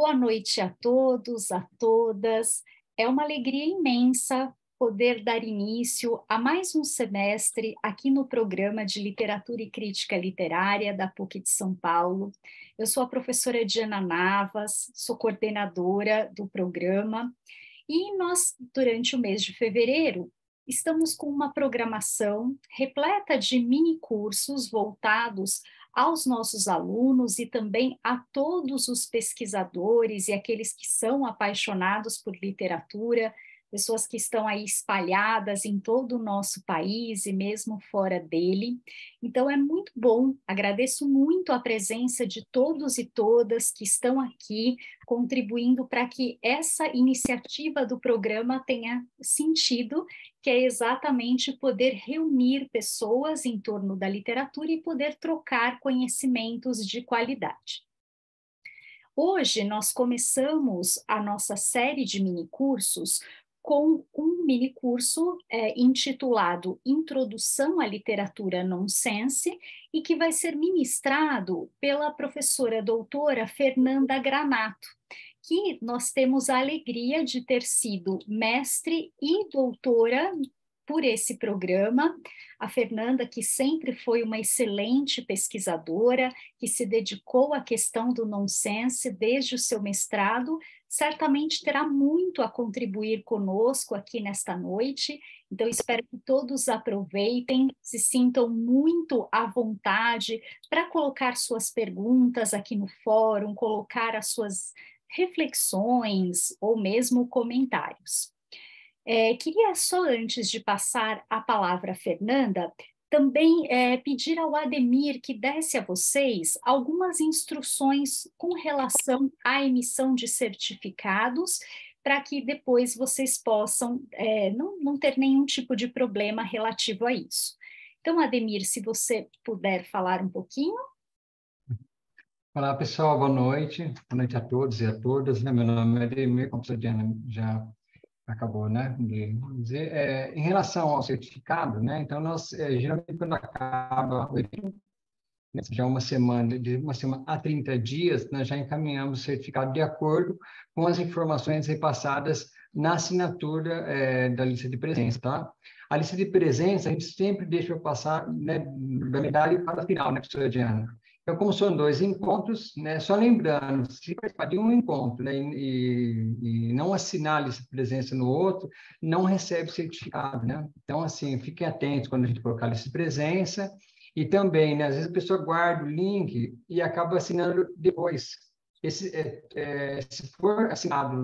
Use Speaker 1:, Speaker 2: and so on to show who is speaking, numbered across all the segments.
Speaker 1: Boa noite a todos, a todas. É uma alegria imensa poder dar início a mais um semestre aqui no programa de Literatura e Crítica Literária da PUC de São Paulo. Eu sou a professora Diana Navas, sou coordenadora do programa. E nós, durante o mês de fevereiro, estamos com uma programação repleta de mini cursos voltados aos nossos alunos e também a todos os pesquisadores e aqueles que são apaixonados por literatura pessoas que estão aí espalhadas em todo o nosso país e mesmo fora dele. Então é muito bom, agradeço muito a presença de todos e todas que estão aqui contribuindo para que essa iniciativa do programa tenha sentido, que é exatamente poder reunir pessoas em torno da literatura e poder trocar conhecimentos de qualidade. Hoje nós começamos a nossa série de minicursos com um mini curso é, intitulado Introdução à Literatura Nonsense e que vai ser ministrado pela professora doutora Fernanda Granato, que nós temos a alegria de ter sido mestre e doutora por esse programa. A Fernanda, que sempre foi uma excelente pesquisadora, que se dedicou à questão do nonsense desde o seu mestrado, certamente terá muito a contribuir conosco aqui nesta noite. Então, espero que todos aproveitem, se sintam muito à vontade para colocar suas perguntas aqui no fórum, colocar as suas reflexões ou mesmo comentários. É, queria só antes de passar a palavra à Fernanda, também é, pedir ao Ademir que desse a vocês algumas instruções com relação à emissão de certificados, para que depois vocês possam é, não, não ter nenhum tipo de problema relativo a isso. Então, Ademir, se você puder falar um pouquinho.
Speaker 2: Olá, pessoal, boa noite. Boa noite a todos e a todas. Né? Meu nome é Ademir, como você já acabou, né? De dizer, é, em relação ao certificado, né? Então nós é, geralmente quando acaba o né, evento, já uma semana, de uma semana a 30 dias, nós já encaminhamos o certificado de acordo com as informações repassadas na assinatura é, da lista de presença, tá? A lista de presença a gente sempre deixa passar né, da medalha para a final, né, professora Diana? Então, como são dois encontros, né, só lembrando, se participar de um encontro né, e, e, não assinar essa presença no outro, não recebe certificado. Né? Então, assim, fiquem atentos quando a gente colocar essa presença. E também, né, às vezes a pessoa guarda o link e acaba assinando depois. Esse, é, é, se for assinado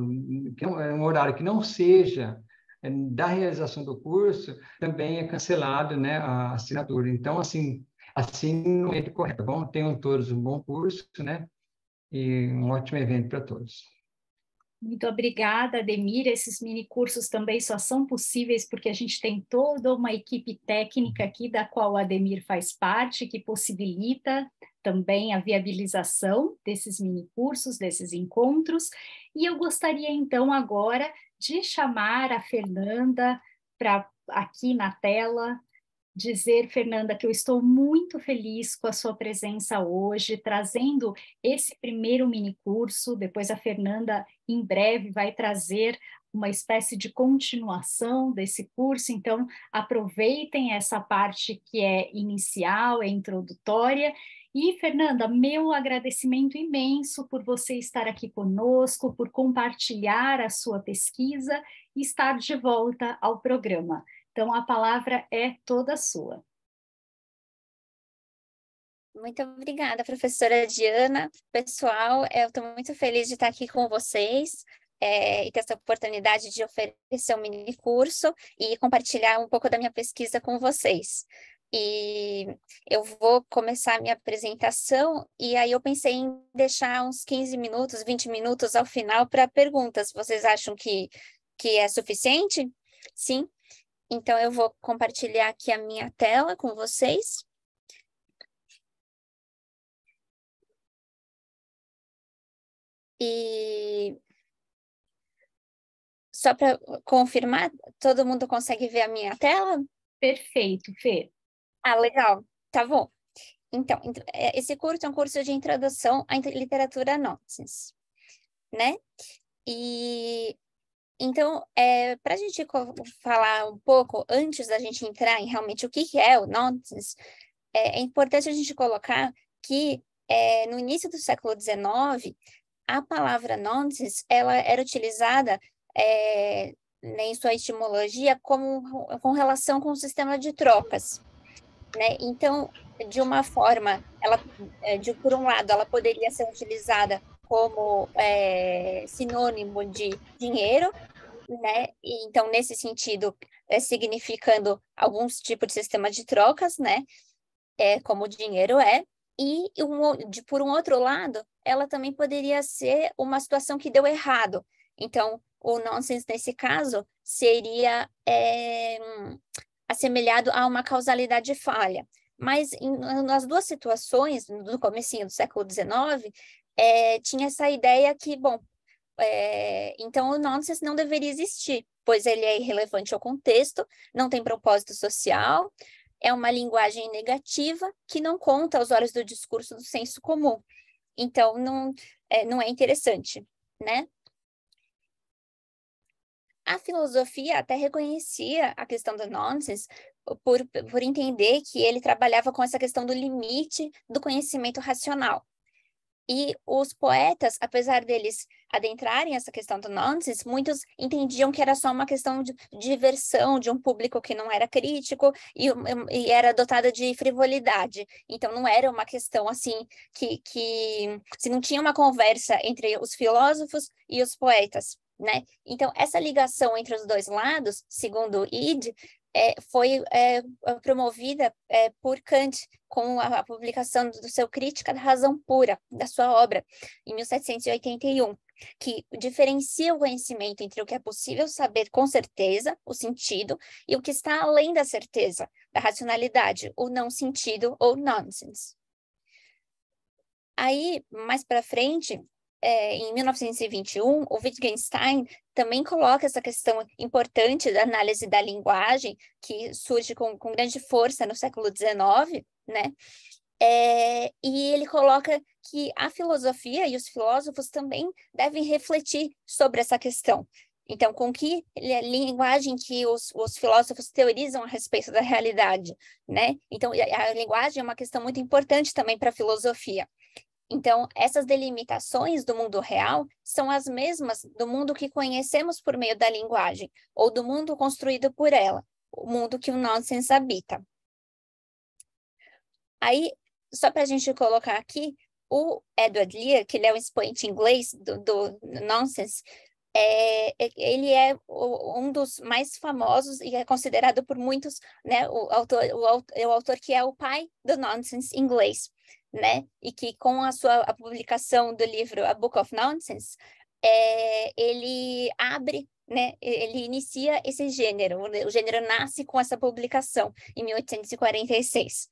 Speaker 2: é um horário que não seja é, da realização do curso, também é cancelado né, a assinatura. Então, assim, assim no momento correto. Bom, tenham todos um bom curso, né? E um ótimo evento para todos.
Speaker 1: Muito obrigada, Ademir. Esses mini cursos também só são possíveis porque a gente tem toda uma equipe técnica uhum. aqui, da qual o Ademir faz parte, que possibilita também a viabilização desses mini cursos, desses encontros. E eu gostaria, então, agora de chamar a Fernanda para aqui na tela dizer, Fernanda, que eu estou muito feliz com a sua presença hoje, trazendo esse primeiro mini curso. Depois a Fernanda, em breve, vai trazer uma espécie de continuação desse curso. Então, aproveitem essa parte que é inicial, é introdutória. E, Fernanda, meu agradecimento imenso por você estar aqui conosco, por compartilhar a sua pesquisa e estar de volta ao programa. Então, a palavra é toda sua.
Speaker 3: Muito obrigada, professora Diana. Pessoal, eu estou muito feliz de estar aqui com vocês é, e ter essa oportunidade de oferecer um mini curso e compartilhar um pouco da minha pesquisa com vocês. E eu vou começar a minha apresentação, e aí eu pensei em deixar uns 15 minutos, 20 minutos ao final para perguntas. Vocês acham que, que é suficiente? Sim? Então, eu vou compartilhar aqui a minha tela com vocês.
Speaker 4: E
Speaker 3: só para confirmar, todo mundo consegue ver a minha tela? Perfeito, Fê. Ah, legal. Tá bom. Então, é, esse curso é um curso de introdução à literatura nonsense, né? E então, é, para a gente falar um pouco, antes da gente entrar em realmente o que é o nonsense, é, é importante a gente colocar que é, no início do século XIX, a palavra nonsense ela era utilizada é, né, em sua etimologia como com relação com o sistema de trocas. Né? Então, de uma forma, ela, é, de, por um lado, ela poderia ser utilizada como é, sinônimo de dinheiro, né? E, então, nesse sentido, é, significando alguns tipos de sistema de trocas, né? É, como o dinheiro é. E, um, de, por um outro lado, ela também poderia ser uma situação que deu errado. Então, o nonsense, nesse caso, seria é, assemelhado a uma causalidade falha. Mas em, nas duas situações, no comecinho do século XIX, é, tinha essa ideia que, bom, é, então o nonsense não deveria existir, pois ele é irrelevante ao contexto, não tem propósito social, é uma linguagem negativa que não conta aos olhos do discurso do senso comum. Então, não é, não é interessante, né? A filosofia até reconhecia a questão do nonsense por, por entender que ele trabalhava com essa questão do limite do conhecimento racional. E os poetas, apesar deles adentrarem essa questão do nonsense, muitos entendiam que era só uma questão de diversão de um público que não era crítico e, e era dotada de frivolidade. Então, não era uma questão assim que, que se não tinha uma conversa entre os filósofos e os poetas. Né? Então, essa ligação entre os dois lados, segundo Id, é, foi é, é, promovida é, por Kant com a, a publicação do seu Crítica da Razão Pura, da sua obra, em 1781 que diferencia o conhecimento entre o que é possível saber com certeza, o sentido, e o que está além da certeza, da racionalidade, o não sentido ou nonsense. Aí, mais para frente, é, em 1921, o Wittgenstein também coloca essa questão importante da análise da linguagem, que surge com, com grande força no século XIX, né? É, e ele coloca que a filosofia e os filósofos também devem refletir sobre essa questão. Então, com que linguagem que os, os, filósofos teorizam a respeito da realidade, né? Então, a, a linguagem é uma questão muito importante também para a filosofia. Então, essas delimitações do mundo real são as mesmas do mundo que conhecemos por meio da linguagem, ou do mundo construído por ela, o mundo que o nonsense habita. Aí, só para a gente colocar aqui, o Edward Lear, que ele é um expoente inglês do, do nonsense, é, é ele é um dos mais famosos e é considerado por muitos, né, o autor, o, o autor que é o pai do nonsense inglês né? E que com a sua a publicação do livro A Book of Nonsense, é, ele abre, né? Ele inicia esse gênero. O gênero nasce com essa publicação em 1846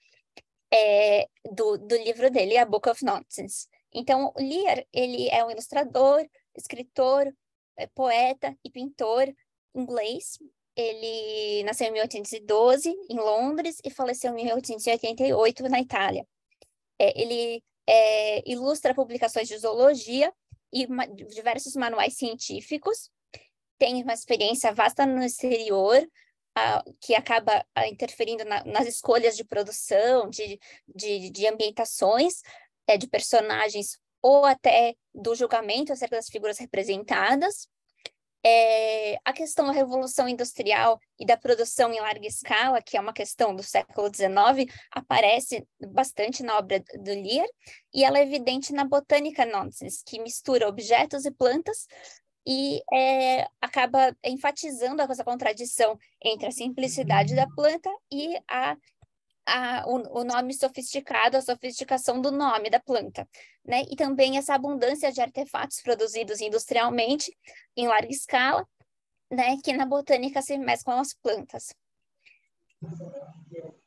Speaker 3: é, do, do livro dele, A Book of Nonsense. Então, o Lear, ele é um ilustrador, escritor, é poeta e pintor inglês. Ele nasceu em 1812 em Londres e faleceu em 1888 na Itália é, ele é, ilustra publicações de zoologia e ma diversos manuais científicos. Tem uma experiência vasta no exterior, a, que acaba a, interferindo na, nas escolhas de produção, de, de, de ambientações, é, de personagens ou até do julgamento acerca das figuras representadas. É, a questão da revolução industrial e da produção em larga escala, que é uma questão do século XIX, aparece bastante na obra do Lear, e ela é evidente na botânica nonsense, que mistura objetos e plantas e é, acaba enfatizando essa contradição entre a simplicidade da planta e a a, o, o, nome sofisticado, a sofisticação do nome da planta, né? E também essa abundância de artefatos produzidos industrialmente em larga escala, né? Que na botânica se mesclam as plantas.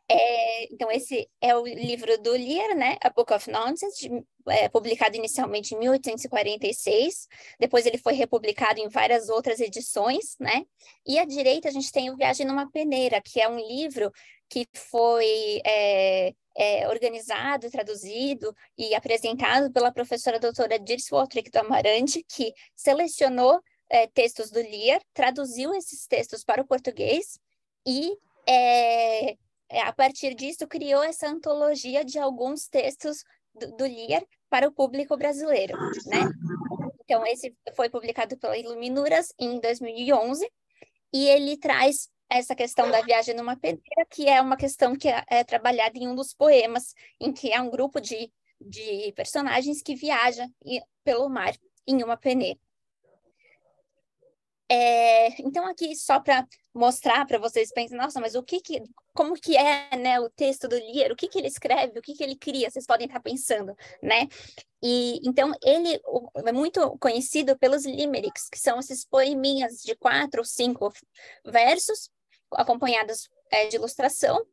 Speaker 3: É, então esse é o livro do Lear, né? A Book of Nonsense, de, é, publicado inicialmente em 1846. Depois ele foi republicado em várias outras edições, né? E à direita a gente tem o Viagem numa Peneira, que é um livro que foi é, é, organizado, traduzido e apresentado pela professora doutora Dirce Waltrick do Amarante, que selecionou é, textos do Lear, traduziu esses textos para o português e, é, é, a partir disso, criou essa antologia de alguns textos do, do Lear para o público brasileiro, né? Então, esse foi publicado pela Iluminuras em 2011 e ele traz essa questão da viagem numa peneira, que é uma questão que é, é, trabalhada em um dos poemas, em que é um grupo de, de personagens que viaja pelo mar em uma peneira. É, então aqui só para mostrar para vocês pensem, nossa, mas o que que, como que é, né, o texto do Lear? O que que ele escreve? O que que ele cria? Vocês podem estar tá pensando, né? E então ele é muito conhecido pelos limericks, que são esses poeminhas de quatro ou cinco versos acompanhadas é, de ilustração,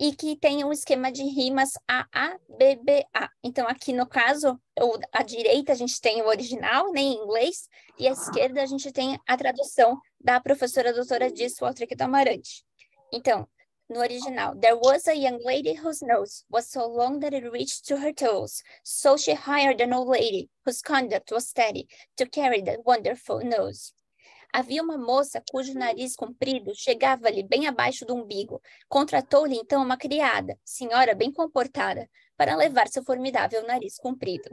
Speaker 3: e que tem um esquema de rimas AABBA. Então, aqui no caso, ou à direita a gente tem o original, né, em inglês, e à esquerda a gente tem a tradução da professora doutora Disso Altrique do Amarante. Então, no original, there was a young lady whose nose was so long that it reached to her toes, so she hired an old lady whose conduct was steady to carry that wonderful nose. Havia uma moça cujo nariz comprido chegava-lhe bem abaixo do umbigo. Contratou-lhe então uma criada, senhora bem comportada, para levar seu formidável nariz comprido.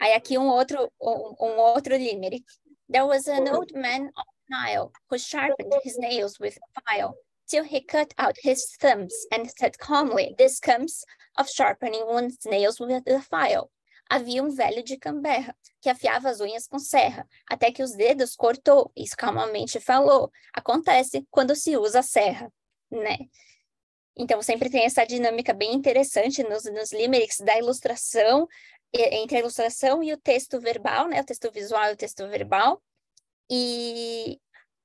Speaker 3: Aí aqui um outro um, um outro limerick. There was an old man on Nile who sharpened his nails with a file till he cut out his thumbs and said calmly, "This comes of sharpening one's nails with a file." havia um velho de camberra, que afiava as unhas com serra, até que os dedos cortou, e calmamente falou: acontece quando se usa serra, né? Então, sempre tem essa dinâmica bem interessante nos, nos limericks da ilustração, entre a ilustração e o texto verbal, né? O texto visual e o texto verbal. E,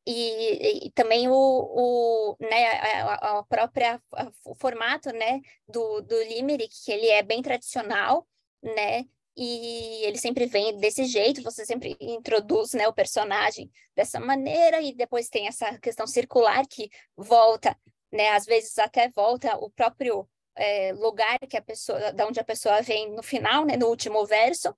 Speaker 3: e, e também o, o né, a, a própria a, o formato, né, do, do limerick, que ele é bem tradicional, né? E ele sempre vem desse jeito, você sempre introduz né, o personagem dessa maneira, e depois tem essa questão circular que volta, né? Às vezes até volta o próprio é, lugar que a pessoa, da onde a pessoa vem no final, né, no último verso,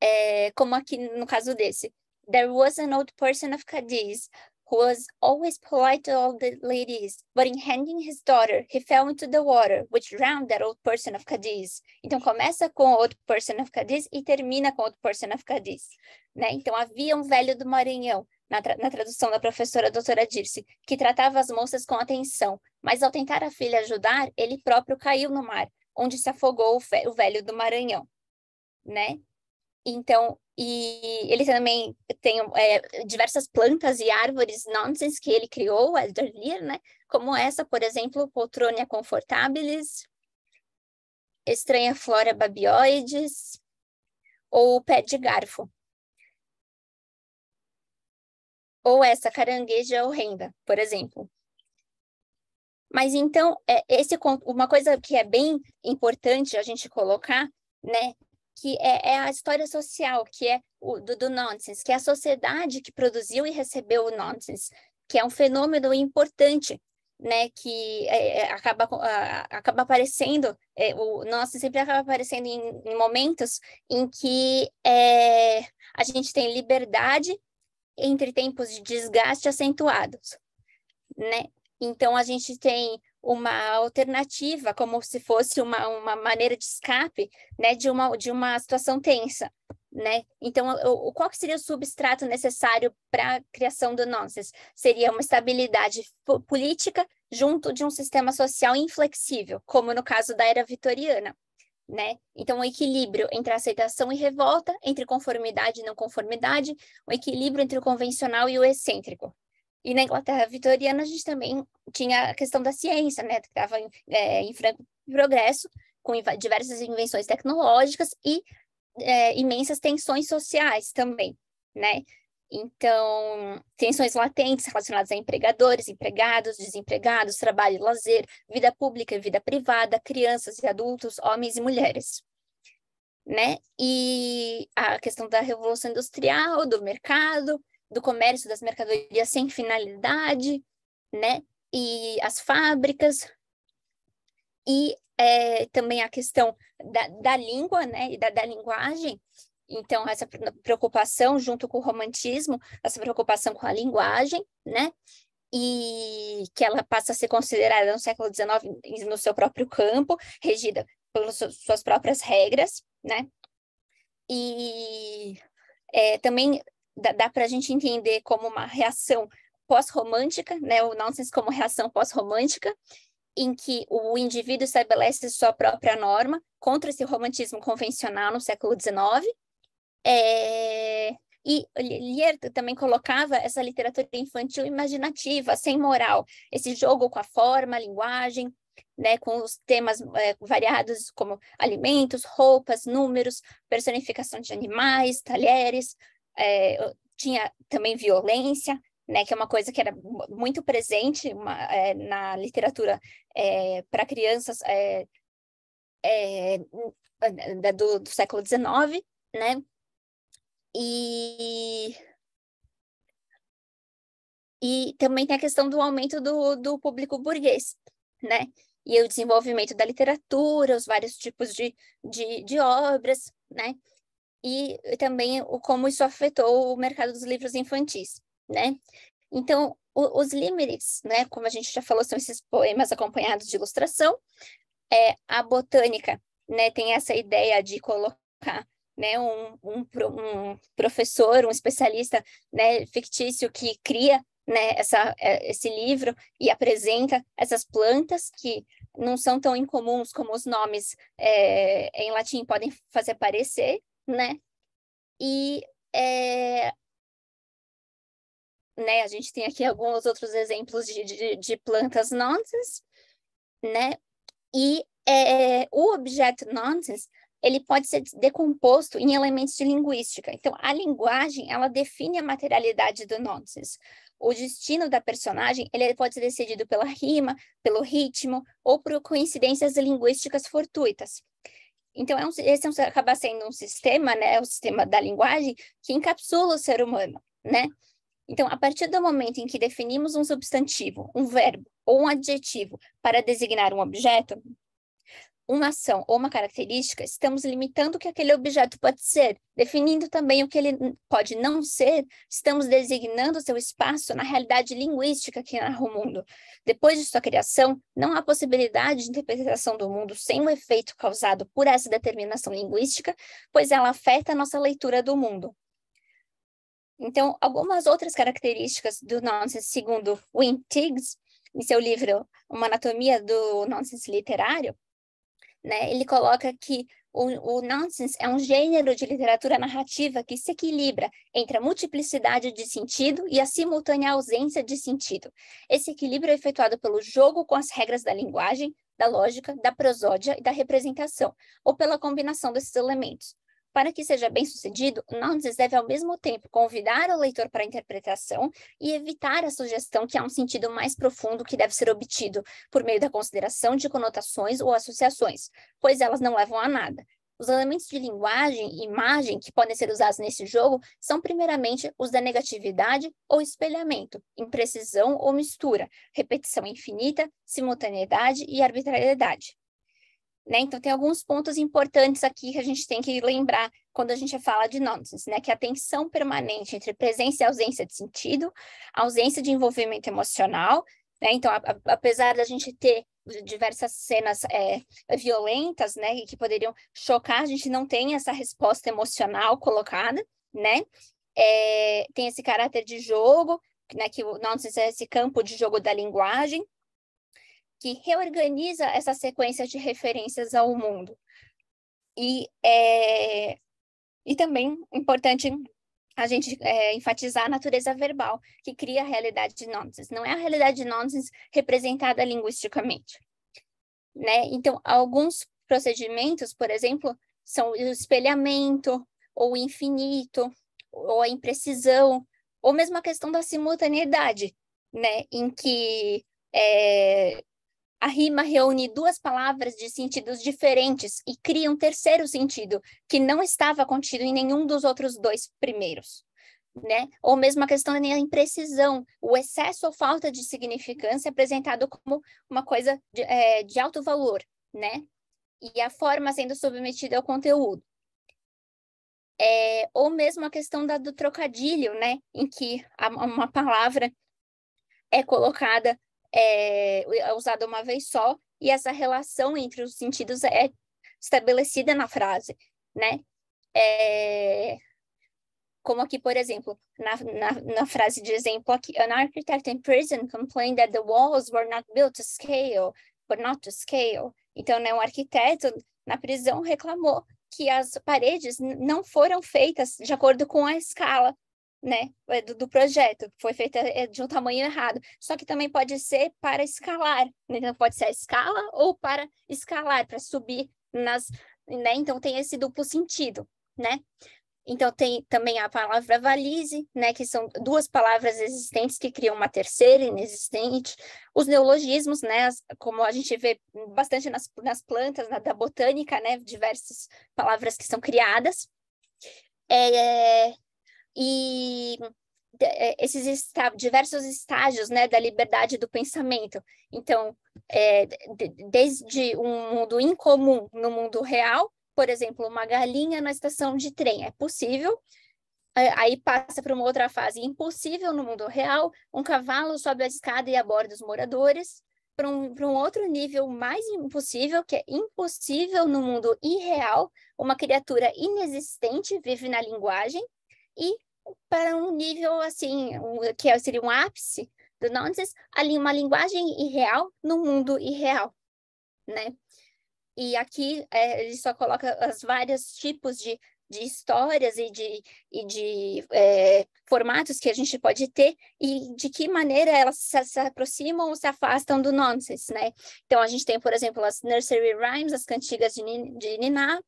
Speaker 3: é, como aqui no caso desse. There was an old person of Cadiz was always polite to all the ladies, but in handing his daughter, he fell into the water, which drowned that old person of Cadiz. Então começa com old person of Cadiz e termina com old person of Cadiz, né? Então havia um velho do Maranhão, na, tra na tradução da professora doutora Dirce, que tratava as moças com atenção, mas ao tentar a filha ajudar, ele próprio caiu no mar, onde se afogou o, o velho do Maranhão, né? Então, e ele também tem é, diversas plantas e árvores nonsense que ele criou, Elder Lear, né? Como essa, por exemplo, Poltronia confortabilis, Estranha flora babioides, ou pé de garfo. Ou essa carangueja horrenda, por exemplo. Mas então, é, esse, uma coisa que é bem importante a gente colocar, né, que é, é, a história social, que é o, do, do nonsense, que é a sociedade que produziu e recebeu o nonsense, que é um fenômeno importante, né, que é, é acaba, acaba aparecendo, é, o nonsense sempre acaba aparecendo em, em momentos em que é, a gente tem liberdade entre tempos de desgaste acentuados, né? Então a gente tem uma alternativa, como se fosse uma, uma maneira de escape né, de, uma, de uma situação tensa. Né? Então, o, qual seria o substrato necessário para a criação do nonsense? Seria uma estabilidade política junto de um sistema social inflexível, como no caso da era vitoriana. Né? Então, o um equilíbrio entre aceitação e revolta, entre conformidade e não conformidade, o um equilíbrio entre o convencional e o excêntrico. E na Inglaterra vitoriana a gente também tinha a questão da ciência, né, que estava é, em franco progresso, com diversas invenções tecnológicas e é, imensas tensões sociais também, né? Então, tensões latentes relacionadas a empregadores, empregados, desempregados, trabalho e lazer, vida pública e vida privada, crianças e adultos, homens e mulheres. Né? E a questão da revolução industrial, do mercado, do comércio das mercadorias sem finalidade, né? E as fábricas. E é, também a questão da, da língua, né? E da, da linguagem. Então, essa preocupação junto com o romantismo, essa preocupação com a linguagem, né? E que ela passa a ser considerada no século XIX no seu próprio campo, regida pelas suas próprias regras, né? E é, também dá, dá para a gente entender como uma reação pós-romântica, né, o nonsense como reação pós-romântica, em que o indivíduo estabelece sua própria norma contra esse romantismo convencional no século XIX. É... E Lier também colocava essa literatura infantil imaginativa, sem moral, esse jogo com a forma, a linguagem, né, com os temas é, variados como alimentos, roupas, números, personificação de animais, talheres, é, tinha também violência, né, que é uma coisa que era muito presente uma, é, na literatura é, para crianças é, é do, do, século XIX, né? E, e também tem a questão do aumento do, do público burguês, né? E o desenvolvimento da literatura, os vários tipos de, de, de obras, né? e também o, como isso afetou o mercado dos livros infantis, né? Então, o, os limericks, né, como a gente já falou, são esses poemas acompanhados de ilustração. É, a botânica, né, tem essa ideia de colocar né, um, um, um, professor, um especialista né, fictício que cria né, essa, é, esse livro e apresenta essas plantas que não são tão incomuns como os nomes é, em latim podem fazer parecer, né? E é, né, a gente tem aqui alguns outros exemplos de, de, de plantas nonsense, né? E é, o objeto nonsense ele pode ser decomposto em elementos de linguística. Então, a linguagem, ela define a materialidade do nonsense. O destino da personagem, ele pode ser decidido pela rima, pelo ritmo ou por coincidências linguísticas fortuitas. Então, é um, esse é um, acaba sendo um sistema, né? É o sistema da linguagem que encapsula o ser humano, né? Então, a partir do momento em que definimos um substantivo, um verbo ou um adjetivo para designar um objeto, uma ação ou uma característica, estamos limitando o que aquele objeto pode ser, definindo também o que ele pode não ser, estamos designando seu espaço na realidade linguística que narra o mundo. Depois de sua criação, não há possibilidade de interpretação do mundo sem o efeito causado por essa determinação linguística, pois ela afeta a nossa leitura do mundo. Então, algumas outras características do nonsense, segundo Wim Tiggs, em seu livro Uma Anatomia do Nonsense Literário, né? Ele coloca que o, o nonsense é um gênero de literatura narrativa que se equilibra entre a multiplicidade de sentido e a simultânea ausência de sentido. Esse equilíbrio é efetuado pelo jogo com as regras da linguagem, da lógica, da prosódia e da representação, ou pela combinação desses elementos. Para que seja bem sucedido, Nondes deve ao mesmo tempo convidar o leitor para a interpretação e evitar a sugestão que há um sentido mais profundo que deve ser obtido por meio da consideração de conotações ou associações, pois elas não levam a nada. Os elementos de linguagem e imagem que podem ser usados nesse jogo são, primeiramente, os da negatividade ou espelhamento, imprecisão ou mistura, repetição infinita, simultaneidade e arbitrariedade. Né? Então, tem alguns pontos importantes aqui que a gente tem que lembrar quando a gente fala de nonsense, né? que a tensão permanente entre presença e ausência de sentido, ausência de envolvimento emocional, né? então, a, a, apesar da gente ter diversas cenas é, violentas, né, que poderiam chocar, a gente não tem essa resposta emocional colocada, né, é, tem esse caráter de jogo, né, que o nonsense é esse campo de jogo da linguagem, que reorganiza essa sequência de referências ao mundo. E, é, e também importante a gente é, enfatizar a natureza verbal, que cria a realidade de nonsense. Não é a realidade de nonsense representada linguisticamente. Né? Então, alguns procedimentos, por exemplo, são o espelhamento, ou o infinito, ou a imprecisão, ou mesmo a questão da simultaneidade, né? em que é, a rima reúne duas palavras de sentidos diferentes e cria um terceiro sentido, que não estava contido em nenhum dos outros dois primeiros. Né? Ou mesmo a questão da imprecisão, o excesso ou falta de significância é apresentado como uma coisa de, é, de alto valor, né? E a forma sendo submetida ao conteúdo. É, ou mesmo a questão da, do trocadilho, né? Em que a, uma palavra é colocada é, é usada uma vez só e essa relação entre os sentidos é estabelecida na frase, né? É, como aqui, por exemplo, na, na, na, frase de exemplo aqui, an architect in prison complained that the walls were not built to scale, but not to scale. Então, né, um arquiteto na prisão reclamou que as paredes não foram feitas de acordo com a escala né, é, do, do projeto, foi feita é, de um tamanho errado. Só que também pode ser para escalar, né? então pode ser a escala ou para escalar, para subir nas, né, então tem esse duplo sentido, né? Então tem também a palavra valise, né, que são duas palavras existentes que criam uma terceira inexistente. Os neologismos, né, como a gente vê bastante nas, nas plantas, na, da botânica, né, diversas palavras que são criadas. É, e é, esses está, diversos estágios né, da liberdade do pensamento. Então, é, desde um mundo incomum no mundo real, por exemplo, uma galinha na estação de trem, é possível. É, aí passa para uma outra fase impossível no mundo real, um cavalo sobe a escada e aborda os moradores, para um, para um outro nível mais impossível, que é impossível no mundo irreal, uma criatura inexistente vive na linguagem, e para um nível assim, um, que seria um ápice do nonsense, ali uma linguagem irreal no mundo irreal, né? E aqui é, ele só coloca os vários tipos de, de histórias e de, e de é, formatos que a gente pode ter e de que maneira elas se, se, aproximam ou se afastam do nonsense, né? Então, a gente tem, por exemplo, as nursery rhymes, as cantigas de, de Niná,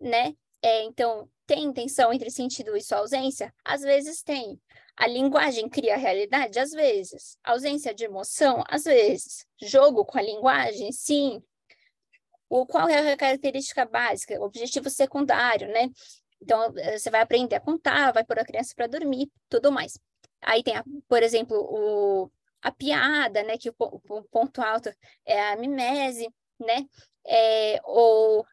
Speaker 3: né? É, então, tem tensão entre sentido e sua ausência? Às vezes tem. A linguagem cria realidade? Às vezes. Ausência de emoção? Às vezes. Jogo com a linguagem? Sim. O, qual é a característica básica? objetivo secundário, né? Então, eh, você vai aprender a contar, vai pôr a criança para dormir, tudo mais. Aí tem, a, por exemplo, o, a piada, né? Que o, o ponto alto é a mimese, né? É, ou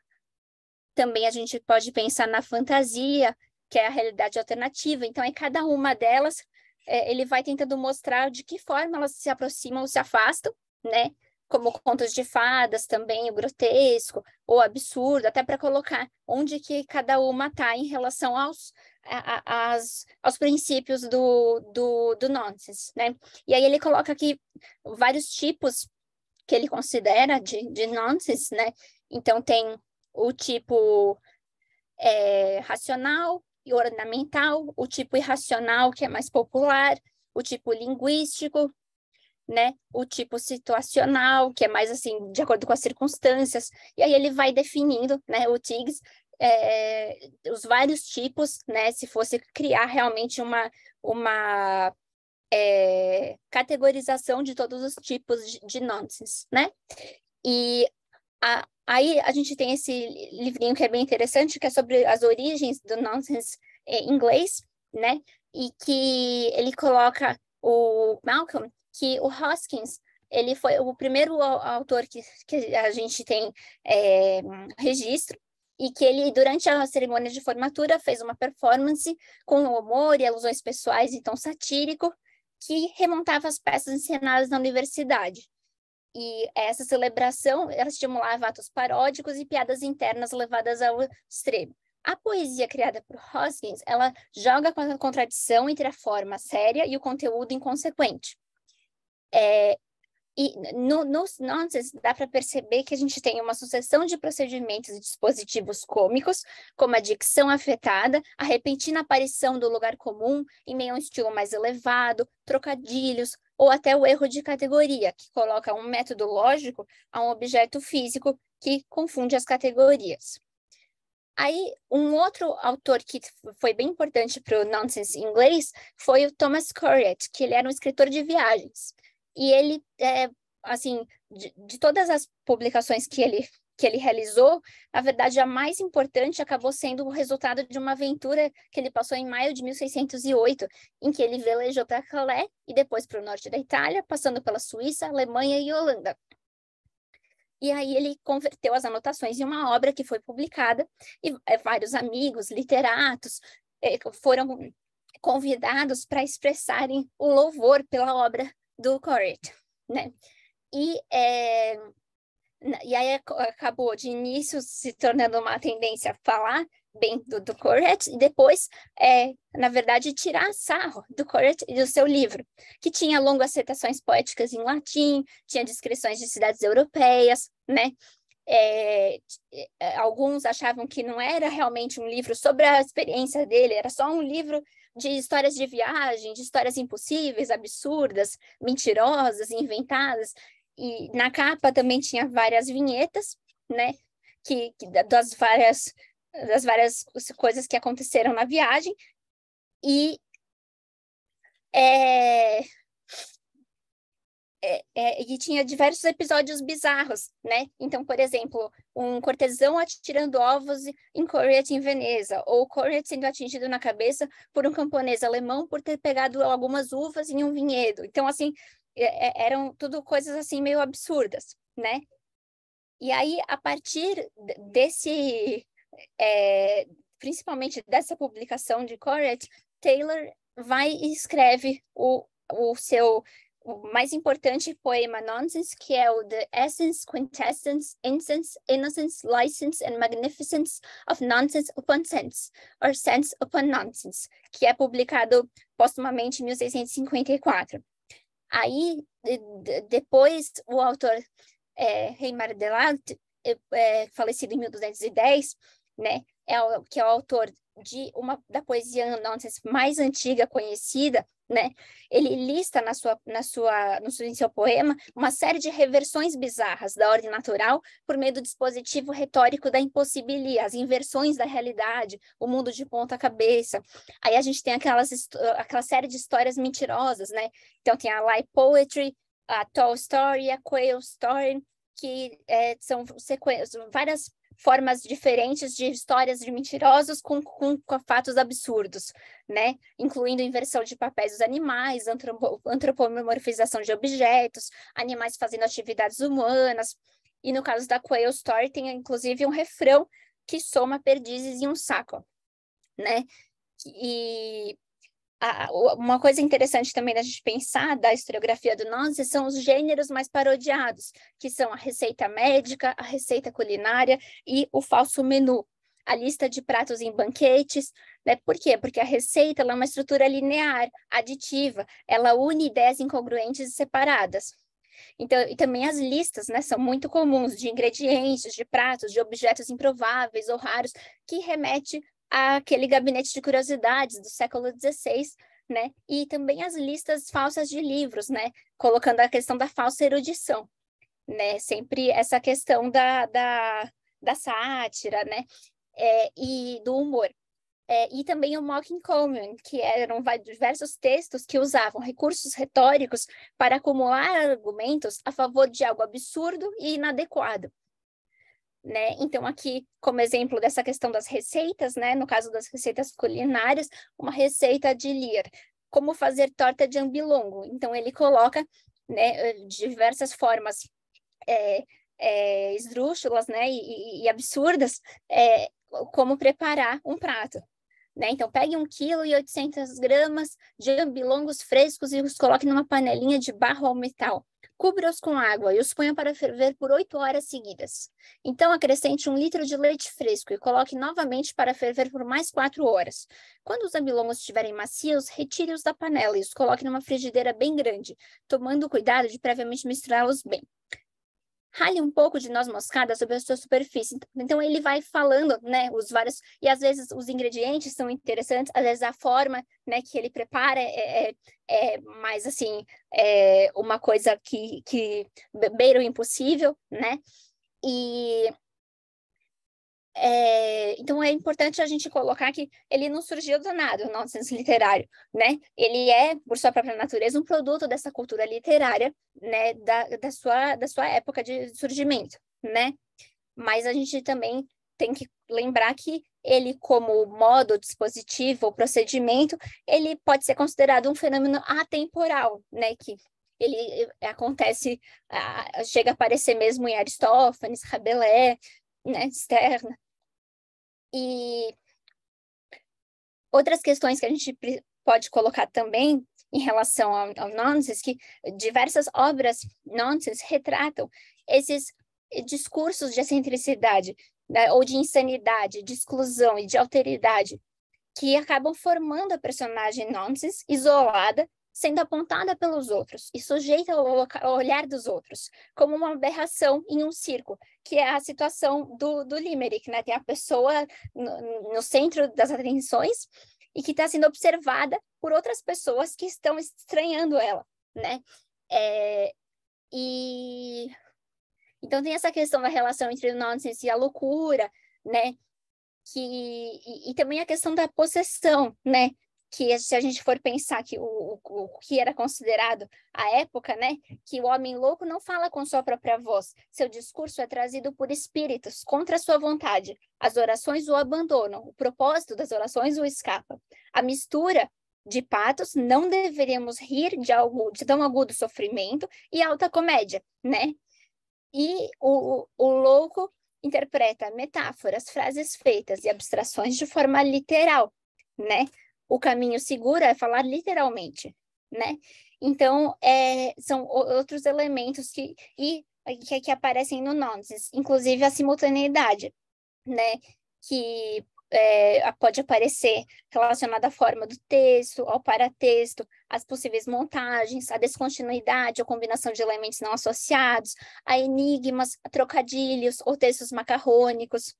Speaker 3: também a gente pode pensar na fantasia, que é a realidade alternativa. Então, em é cada uma delas, é, ele vai tentando mostrar de que forma elas se aproximam ou se afastam, né? Como contos de fadas também, o grotesco, o absurdo, até para colocar onde que cada uma está em relação aos, a, a, as, aos princípios do, do, do nonsense, né? E aí ele coloca aqui vários tipos que ele considera de, de nonsense, né? Então tem o tipo é, racional e ornamental, o tipo irracional, que é mais popular, o tipo linguístico, né? O tipo situacional, que é mais assim, de acordo com as circunstâncias. E aí ele vai definindo, né? O TIGS, é, os vários tipos, né? Se fosse criar realmente uma, uma é, categorização de todos os tipos de, de nonsense, né? E a, Aí a gente tem esse livrinho que é bem interessante, que é sobre as origens do nonsense em é, inglês, né? E que ele coloca o Malcolm, que o Hoskins, ele foi o primeiro autor que, que a gente tem é, registro, e que ele, durante a cerimônia de formatura, fez uma performance com humor e alusões pessoais e tom satírico, que remontava as peças ensinadas na universidade. E essa celebração ela estimulava atos paródicos e piadas internas levadas ao extremo. A poesia criada por Hoskins, ela joga com a contradição entre a forma séria e o conteúdo inconsequente. É, e no, nos dá para perceber que a gente tem uma sucessão de procedimentos e dispositivos cômicos, como a dicção afetada, a repentina aparição do lugar comum em meio a um estilo mais elevado, trocadilhos, ou até o erro de categoria, que coloca um método lógico a um objeto físico que confunde as categorias. Aí, um outro autor que foi bem importante para o nonsense inglês foi o Thomas Corriott, que ele era um escritor de viagens. E ele, é, assim, de, de todas as publicações que ele que ele realizou, na verdade, a mais importante acabou sendo o resultado de uma aventura que ele passou em maio de 1608, em que ele velejou para Calais e depois para o norte da Itália, passando pela Suíça, Alemanha e Holanda. E aí ele converteu as anotações em uma obra que foi publicada e é, vários amigos, literatos, é, foram convidados para expressarem o louvor pela obra do Corret né? E, é, e aí acabou de início se tornando uma tendência falar bem do, do Corrett e depois, é, na verdade, tirar sarro do Corret e do seu livro, que tinha longas citações poéticas em latim, tinha descrições de cidades europeias, né? É, é alguns achavam que não era realmente um livro sobre a experiência dele, era só um livro de histórias de viagem, de histórias impossíveis, absurdas, mentirosas, inventadas. E na capa também tinha várias vinhetas, né? Que, que das várias das várias coisas que aconteceram na viagem. E é, é, é, e tinha diversos episódios bizarros, né? Então, por exemplo, um cortesão atirando ovos em Corret em Veneza, ou Corret sendo atingido na cabeça por um camponês alemão por ter pegado algumas uvas em um vinhedo. Então, assim, é, é eram tudo coisas assim meio absurdas, né? E aí, a partir desse, é, principalmente dessa publicação de Corret, Taylor vai e escreve o, o seu o mais importante poema Nonsense, que é o The Essence, Quintessence, Incense, Innocence, License and Magnificence of Nonsense Upon Sense, or Sense Upon Nonsense, que é publicado postumamente em 1654. Aí, de, de, depois, o autor é, Reymar Delarte, é, é, falecido em 1210, né, é, que é o autor de uma da poesia nonsense mais antiga conhecida, né? Ele lista na sua, na sua, no seu, em seu poema uma série de reversões bizarras da ordem natural por meio do dispositivo retórico da impossibilia, as inversões da realidade, o mundo de ponta cabeça. Aí a gente tem aquelas aquela série de histórias mentirosas, né? Então tem a Lie Poetry, a Tall Story, a Quail Story, que é, são várias formas diferentes de histórias de mentirosos com, com, com fatos absurdos, né? Incluindo inversão de papéis dos animais, antropo, antropomorfização de objetos, animais fazendo atividades humanas. E no caso da Quail Story tem inclusive um refrão que soma perdizes em um saco, né? E uma coisa interessante também da gente pensar da historiografia do nós são os gêneros mais parodiados, que são a receita médica, a receita culinária e o falso menu, a lista de pratos em banquetes, né? Por quê? Porque a receita é uma estrutura linear, aditiva, ela une ideias incongruentes e separadas. Então, e também as listas, né, são muito comuns de ingredientes, de pratos, de objetos improváveis ou raros, que remete aquele gabinete de curiosidades do século XVI, né? E também as listas falsas de livros, né? Colocando a questão da falsa erudição, né? Sempre essa questão da, da, da sátira, né? É, e do humor. É, e também o Mocking Common, que eram diversos textos que usavam recursos retóricos para acumular argumentos a favor de algo absurdo e inadequado né? Então, aqui, como exemplo dessa questão das receitas, né? No caso das receitas culinárias, uma receita de Lear, como fazer torta de ambilongo. Então, ele coloca né, diversas formas é, é, esdrúxulas né, e, e absurdas é, como preparar um prato. Né? Então, pegue um kg e 800 gramas de ambilongos frescos e os coloque numa panelinha de barro ao metal. Cubra-os com água e os ponha para ferver por oito horas seguidas. Então acrescente um litro de leite fresco e coloque novamente para ferver por mais quatro horas. Quando os amilongos estiverem macios, retire-os da panela e os coloque numa frigideira bem grande, tomando cuidado de previamente misturá-los bem rale um pouco de noz moscada sobre a sua superfície. Então ele vai falando, né, os vários e às vezes os ingredientes são interessantes, às vezes a forma, né, que ele prepara é, é, é mais assim é uma coisa que que beira o impossível, né? E é, então é importante a gente colocar que ele não surgiu do nada, o nonsense literário, né? Ele é, por sua própria natureza, um produto dessa cultura literária, né? Da, da, sua, da sua época de surgimento, né? Mas a gente também tem que lembrar que ele, como modo, dispositivo procedimento, ele pode ser considerado um fenômeno atemporal, né? Que ele eh, acontece, chega a aparecer mesmo em Aristófanes, Rabelais, né, externa, e outras questões que a gente pode colocar também em relação ao, ao nonsense, que diversas obras nonsense retratam esses discursos de excentricidade né, ou de insanidade, de exclusão e de alteridade que acabam formando a personagem nonsense isolada sendo apontada pelos outros e sujeita ao olhar dos outros, como uma aberração em um circo, que é a situação do, do Limerick, né? Tem a pessoa no, no centro das atenções e que está sendo observada por outras pessoas que estão estranhando ela, né? É, e então tem essa questão da relação entre o nonsense e a loucura, né? Que, e, e também a questão da possessão, né? que é, se a gente for pensar que o, o, o, que era considerado a época, né, que o homem louco não fala com sua própria voz, seu discurso é trazido por espíritos contra sua vontade. As orações o abandonam, o propósito das orações o escapa. A mistura de patos, não deveríamos rir de algo de tão agudo sofrimento e alta comédia, né? E o, o louco interpreta metáforas, frases feitas e abstrações de forma literal, né? o caminho seguro é falar literalmente, né? Então, é, são outros elementos que, e, que, que aparecem no Nonsense, inclusive a simultaneidade, né? Que é, pode aparecer relacionada à forma do texto, ao paratexto, às possíveis montagens, à descontinuidade ou combinação de elementos não associados, a enigmas, a trocadilhos ou textos macarrônicos.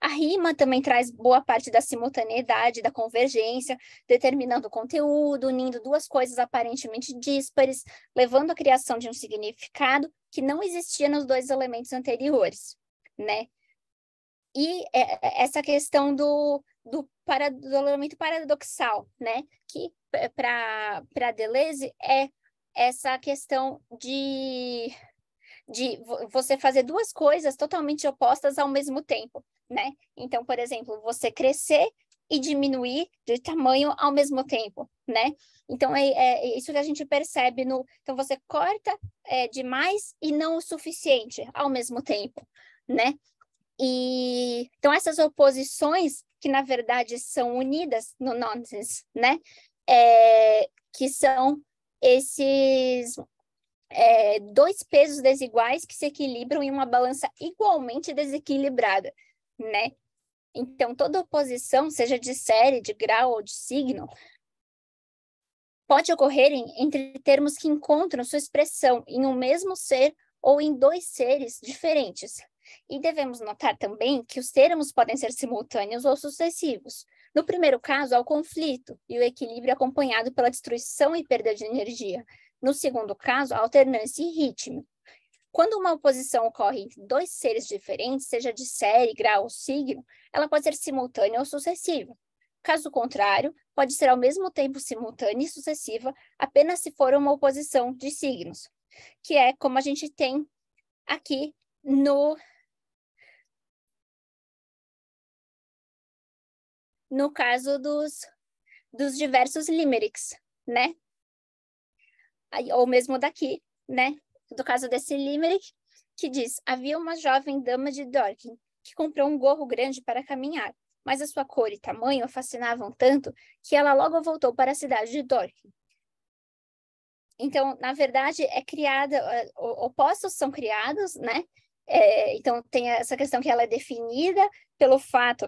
Speaker 3: A rima também traz boa parte da simultaneidade, da convergência, determinando o conteúdo, unindo duas coisas aparentemente díspares, levando à criação de um significado que não existia nos dois elementos anteriores, né? E é, é, essa questão do, do, para, do paradoxal, né? Que para Deleuze é essa questão de, de você fazer duas coisas totalmente opostas ao mesmo tempo, né? Então, por exemplo, você crescer e diminuir de tamanho ao mesmo tempo, né? Então, é, é, é isso que a gente percebe no... Então, você corta é, demais e não o suficiente ao mesmo tempo, né? E então essas oposições que na verdade são unidas no nonsense, né? É, que são esses é, dois pesos desiguais que se equilibram em uma balança igualmente desequilibrada, né? Então toda oposição, seja de série, de grau ou de signo, pode ocorrer entre termos que encontram sua expressão em um mesmo ser ou em dois seres diferentes, e devemos notar também que os termos podem ser simultâneos ou sucessivos. No primeiro caso, há o conflito e o equilíbrio acompanhado pela destruição e perda de energia. No segundo caso, a alternância e ritmo. Quando uma oposição ocorre entre dois seres diferentes, seja de série, grau ou signo, ela pode ser simultânea ou sucessiva. Caso contrário, pode ser ao mesmo tempo simultânea e sucessiva apenas se for uma oposição de signos, que é como a gente tem aqui no no caso dos, dos diversos limericks, né? Ou mesmo daqui, né? Do caso desse limerick, que diz: Havia uma jovem dama de Dorking que comprou um gorro grande para caminhar, mas a sua cor e tamanho fascinavam tanto que ela logo voltou para a cidade de Dorking. Então, na verdade, é criada, é, opostos são criados, né? É, então, tem essa questão que ela é definida pelo fato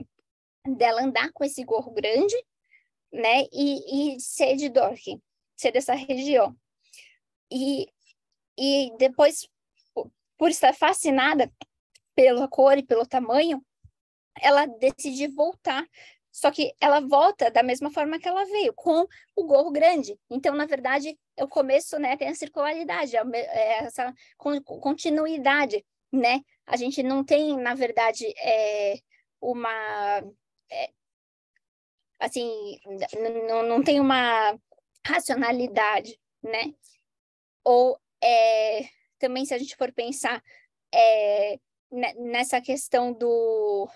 Speaker 3: dela andar com esse gorro grande, né? E, e ser de Dork, ser dessa região. E, e depois, por, estar fascinada pela cor e pelo tamanho, ela decide voltar. Só que ela volta da mesma forma que ela veio, com o gorro grande. Então, na verdade, é o começo, né? Tem a circularidade, é é essa continuidade, né? A gente não tem, na verdade, é uma é, assim, não, não tem uma racionalidade, né? Ou é, também se a gente for pensar é, nessa questão do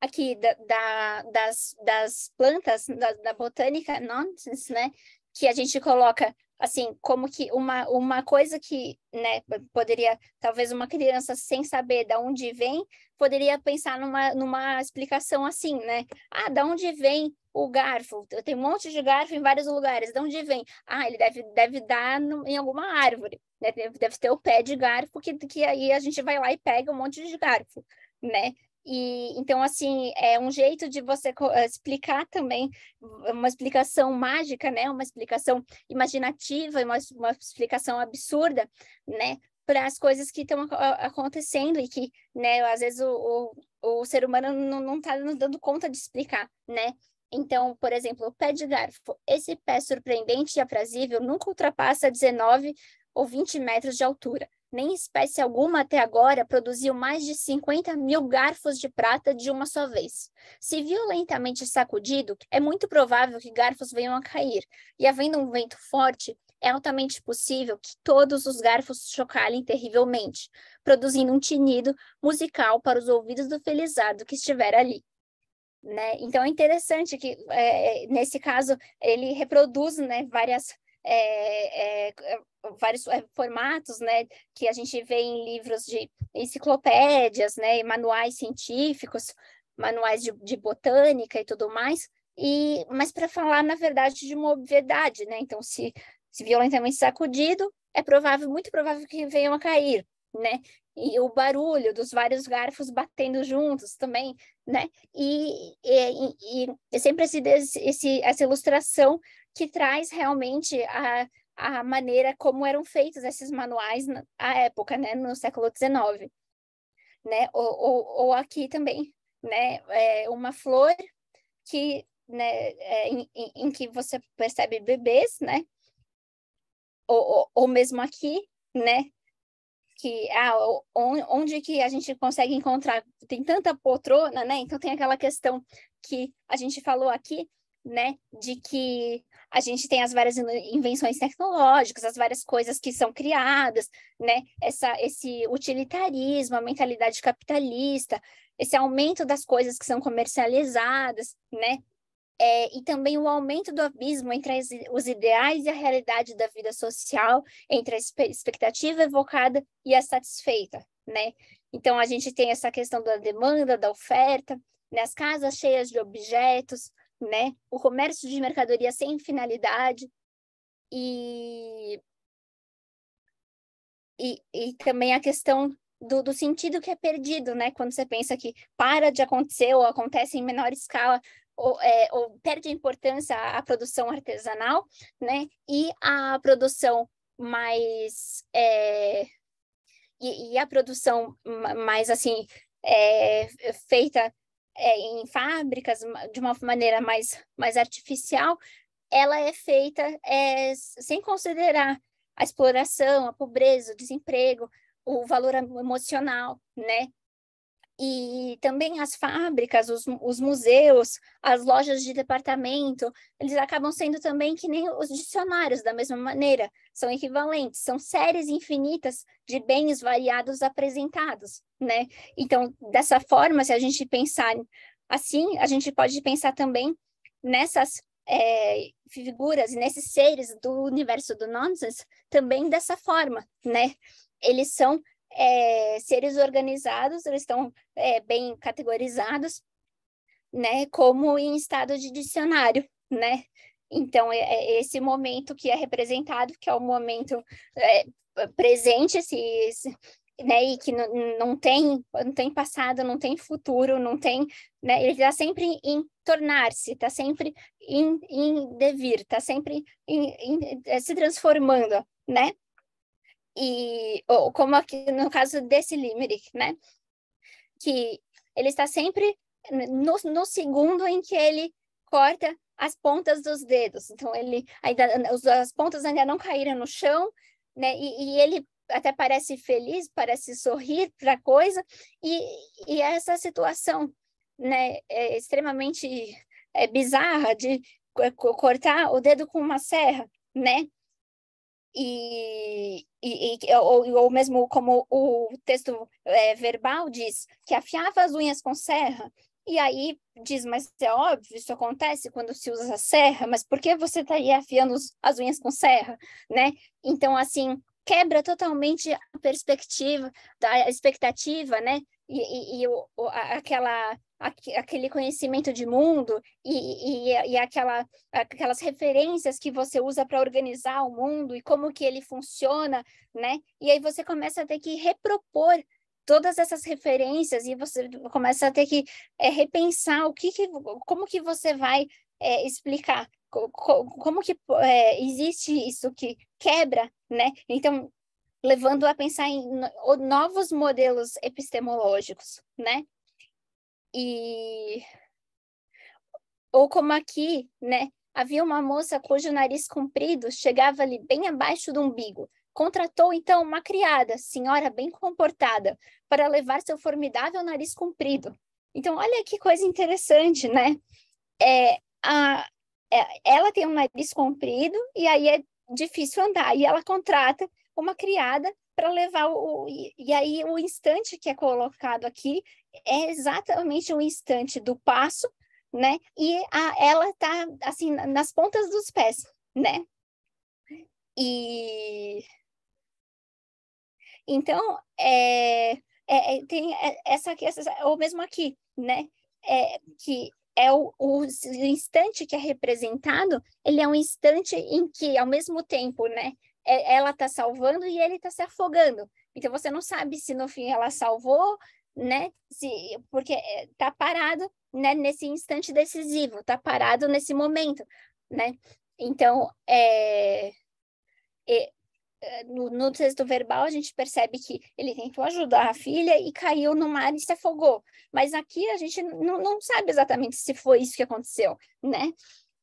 Speaker 3: aqui da, da das, das plantas da, da botânica nonsense, né? Que a gente coloca assim, como que uma, uma coisa que, né, poderia, talvez uma criança sem saber de onde vem, poderia pensar numa, numa explicação assim, né? Ah, de onde vem o garfo? Eu tenho um monte de garfo em vários lugares, de onde vem? Ah, ele deve, deve dar no, em alguma árvore, né? deve, deve ter o pé de garfo, que, que aí a gente vai lá e pega um monte de garfo, né? E então, assim, é um jeito de você eh, explicar também uma explicação mágica, né? Uma explicação imaginativa, uma, uma explicação absurda, né? Para as coisas que estão acontecendo e que, né? Às vezes o, o, o ser humano não está nos dando conta de explicar, né? Então, por exemplo, o pé de garfo. Esse pé surpreendente e aprazível nunca ultrapassa 19 ou 20 metros de altura nem espécie alguma até agora produziu mais de 50 mil garfos de prata de uma só vez. Se violentamente sacudido, é muito provável que garfos venham a cair, e havendo um vento forte, é altamente possível que todos os garfos chocalhem terrivelmente, produzindo um tinido musical para os ouvidos do felizardo que estiver ali. Né? Então é interessante que é, é nesse caso ele reproduz né, várias é, é, é, vários é, formatos, né, que a gente vê em livros de enciclopédias, né, manuais científicos, manuais de, de botânica e tudo mais, e mas para falar, na verdade, de uma obviedade, né, então se, se violentamente sacudido, é provável, muito provável que venham a cair, né, e o barulho dos vários garfos batendo juntos também, né? E, e, e, e sempre esse, esse, essa ilustração que traz realmente a, a maneira como eram feitos esses manuais à época, né, no século XIX. Né? Ou, ou, ou aqui também, né, é uma flor que, né, é, em, em, que você percebe bebês, né, ou, ou, ou mesmo aqui, né, que ah, onde que a gente consegue encontrar tem tanta poltrona, né? Então tem aquela questão que a gente falou aqui, né, de que a gente tem as várias invenções tecnológicas, as várias coisas que são criadas, né? Essa, esse utilitarismo, a mentalidade capitalista, esse aumento das coisas que são comercializadas, né? É, e também o aumento do abismo entre as, os ideais e a realidade da vida social, entre a expectativa evocada e a satisfeita, né? Então, a gente tem essa questão da demanda, da oferta, né? as casas cheias de objetos, né? O comércio de mercadoria sem finalidade e e, e também a questão do, do, sentido que é perdido, né? Quando você pensa que para de acontecer ou acontece em menor escala ou, é, ou perde importância a, a produção artesanal, né? E a produção mais é, e, e, a produção mais assim é, feita é, em fábricas de uma maneira mais, mais artificial, ela é feita é, sem considerar a exploração, a pobreza, o desemprego, o valor emocional, né? e também as fábricas, os, os, museus, as lojas de departamento, eles acabam sendo também que nem os dicionários, da mesma maneira, são equivalentes, são séries infinitas de bens variados apresentados, né? Então, dessa forma, se a gente pensar assim, a gente pode pensar também nessas é, figuras, nesses seres do universo do nonsense, também dessa forma, né? Eles são é, seres organizados, eles estão é, bem categorizados, né, como em estado de dicionário, né? Então, é, é esse momento que é representado, que é o momento é, presente, esse, esse né, e que não, tem não tem passado, não tem futuro, não tem, né, ele está sempre em tornar-se, está sempre em, em devir, está sempre em, em, é, se transformando, né? e ou como aqui no caso desse limerick, né? Que ele está sempre no, no segundo em que ele corta as pontas dos dedos. Então ele ainda as pontas ainda não caíram no chão, né? E, e ele até parece feliz, parece sorrir para a coisa e, e essa situação, né? É extremamente é, bizarra de é, cortar o dedo com uma serra, né? e, e, e ou, ou, mesmo como o texto é, verbal diz, que afiava as unhas com serra, e aí diz, mas é óbvio, isso acontece quando se usa serra, mas por que você estaria tá afiando as unhas com serra, né? Então, assim, quebra totalmente a perspectiva, a expectativa, né? E, e, e o, aquela aquele conhecimento de mundo e, e, e aquela, aquelas referências que você usa para organizar o mundo e como que ele funciona, né? E aí você começa a ter que repropor todas essas referências e você começa a ter que é, repensar o que, que, como que você vai é, explicar como que é, existe isso que quebra, né? Então levando a pensar em novos modelos epistemológicos, né? E ou como aqui, né? Havia uma moça cujo nariz comprido chegava ali bem abaixo do umbigo. Contratou então uma criada, senhora bem comportada, para levar seu formidável nariz comprido. Então, olha que coisa interessante, né? É, a, é, ela tem um nariz comprido e aí é difícil andar. E ela contrata uma criada para levar o. E, aí, o instante que é colocado aqui é exatamente o instante do passo, né? E a, ela está assim, nas pontas dos pés, né? E. Então, é, é, é tem é, essa, essa, ou mesmo aqui, né? É, que é o, o, instante que é representado, ele é um instante em que, ao mesmo tempo, né, é, ela está salvando e ele está se afogando. Então você não sabe se no fim ela salvou, né? Se, porque está é, parado né, nesse instante decisivo, está parado nesse momento, né? Então, é, é, no, no texto verbal a gente percebe que ele tentou ajudar a filha e caiu no mar e se afogou. Mas aqui a gente não sabe exatamente se foi isso que aconteceu, né?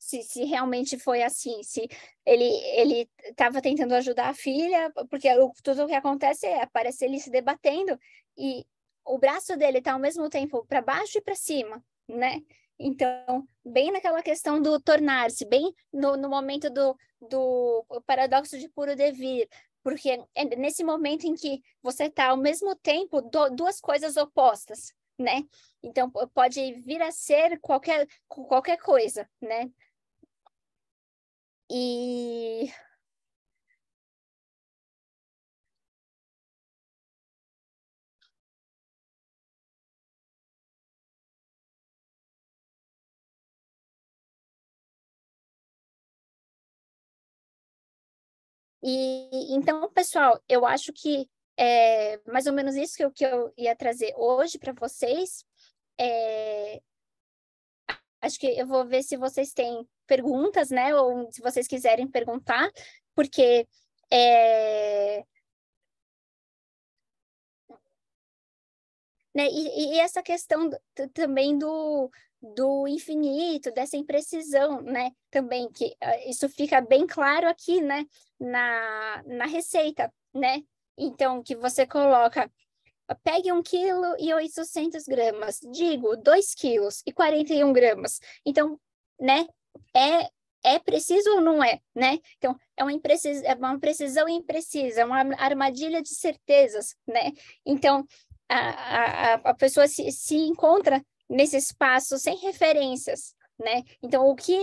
Speaker 3: se, se realmente foi assim, se ele ele estava tentando ajudar a filha, porque o, tudo o que acontece é aparecer ele se debatendo e o braço dele está ao mesmo tempo para baixo e para cima, né? Então, bem naquela questão do tornar-se, bem no, no momento do, do paradoxo de puro devir, porque é nesse momento em que você está ao mesmo tempo do, duas coisas opostas, né? Então pode vir a ser qualquer qualquer coisa, né? E
Speaker 4: E então, pessoal,
Speaker 3: eu acho que é mais ou menos isso que eu, que eu ia trazer hoje para vocês. É, acho que eu vou ver se vocês têm perguntas, né? Ou se vocês quiserem perguntar, porque é...
Speaker 4: Né? E, e, essa
Speaker 3: questão também do, do infinito, dessa imprecisão, né? Também que ah, isso fica bem claro aqui, né? Na, na receita, né? Então, que você coloca, ah, pegue um kg e 800 gramas, digo 2 quilos e 41 gramas. Então, né? é é preciso ou não é, né? Então, é uma, imprecis, é uma precisão imprecisa, é uma armadilha de certezas, né? Então, a, a, a pessoa se, se encontra nesse espaço sem referências, né? Então, o que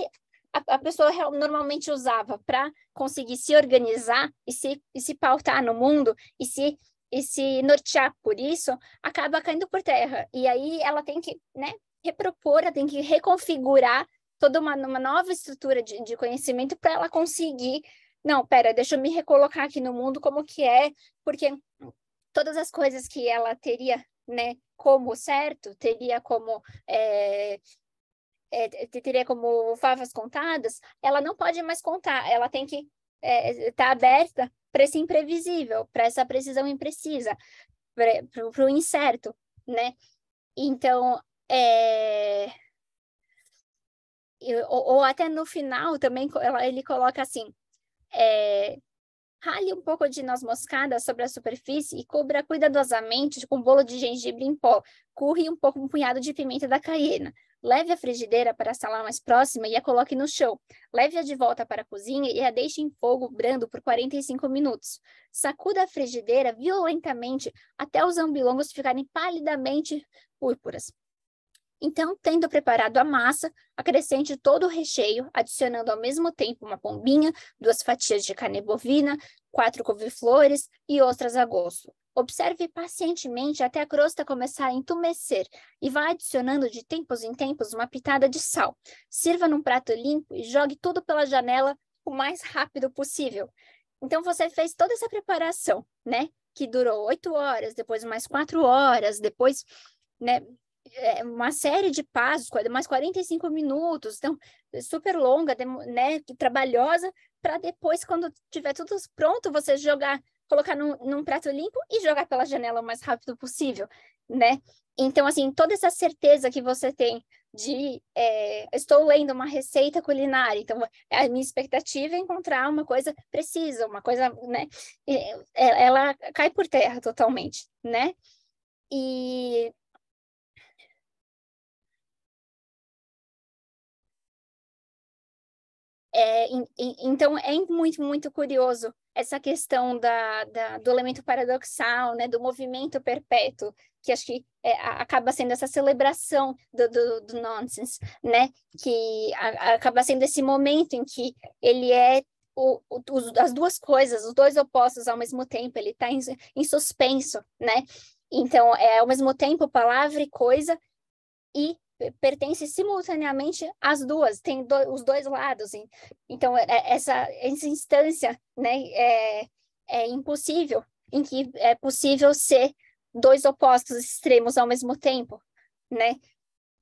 Speaker 3: a, a pessoa normalmente usava para conseguir se organizar e se, e se pautar no mundo e se e se nortear por isso, acaba caindo por terra. E aí ela tem que, né, repropor, ela tem que reconfigurar toda uma, uma nova estrutura de, de conhecimento para ela conseguir. Não, pera, deixa eu me recolocar aqui no mundo como que é, porque todas as coisas que ela teria, né, como certo, teria como é, é, teria como favas contadas, ela não pode mais contar, ela tem que estar eh, é, tá aberta para esse imprevisível, para essa precisão imprecisa, para o incerto, né? Então, é, ou, ou até no final também ela, ele coloca assim, é, rale um pouco de noz moscada sobre a superfície e cubra cuidadosamente com um bolo de gengibre em pó. Curre um pouco um punhado de pimenta da caiena. Leve a frigideira para a sala mais próxima e a coloque no chão. Leve-a de volta para a cozinha e a deixe em fogo brando por 45 minutos. Sacuda a frigideira violentamente até os ambilongos ficarem palidamente púrpuras. Então, tendo preparado a massa, acrescente todo o recheio, adicionando ao mesmo tempo uma pombinha, duas fatias de carne bovina, quatro couve-flores e outras a gosto. Observe pacientemente até a crosta começar a entumecer e vá adicionando de tempos em tempos uma pitada de sal. Sirva num prato limpo e jogue tudo pela janela o mais rápido possível. Então você fez toda essa preparação, né? Que durou oito horas, depois mais quatro horas, depois, né? É, uma série de passos, mais 45 minutos, então super longa, né, trabalhosa, para depois, quando tiver tudo pronto, você jogar, colocar num, num prato limpo e jogar pela janela o mais rápido possível, né? Então, assim, toda essa certeza que você tem de é, estou lendo uma receita culinária, então a minha expectativa é encontrar uma coisa precisa, uma coisa, né? É, ela cai por terra totalmente, né? E É, então, é muito, muito curioso essa questão da, da, do elemento paradoxal, né, do movimento perpétuo, que acho que é, acaba sendo essa celebração do, do, do nonsense, né, que a, acaba sendo esse momento em que ele é o, o, as duas coisas, os dois opostos ao mesmo tempo, ele está em, em suspenso, né? Então, é ao mesmo tempo palavra e coisa, e pertence simultaneamente às duas, tem do, os dois lados. Então, é, é, essa, essa instância né, é, é impossível, em que é possível ser dois opostos extremos ao mesmo tempo, né?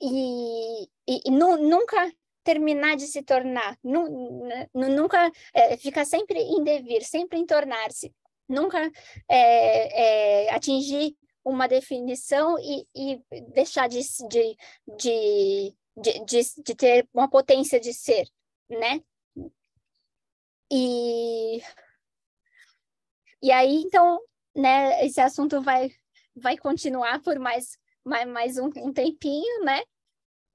Speaker 3: E, e, e nu, nunca terminar de se tornar, nu, nu, nunca é, ficar sempre em devir, sempre em tornar-se, nunca é, é, atingir uma definição e, e deixar de, de, de, de, de ter uma potência de ser, né? E, e aí, então, né, esse assunto vai, vai continuar por mais, mais, mais um, um tempinho, né?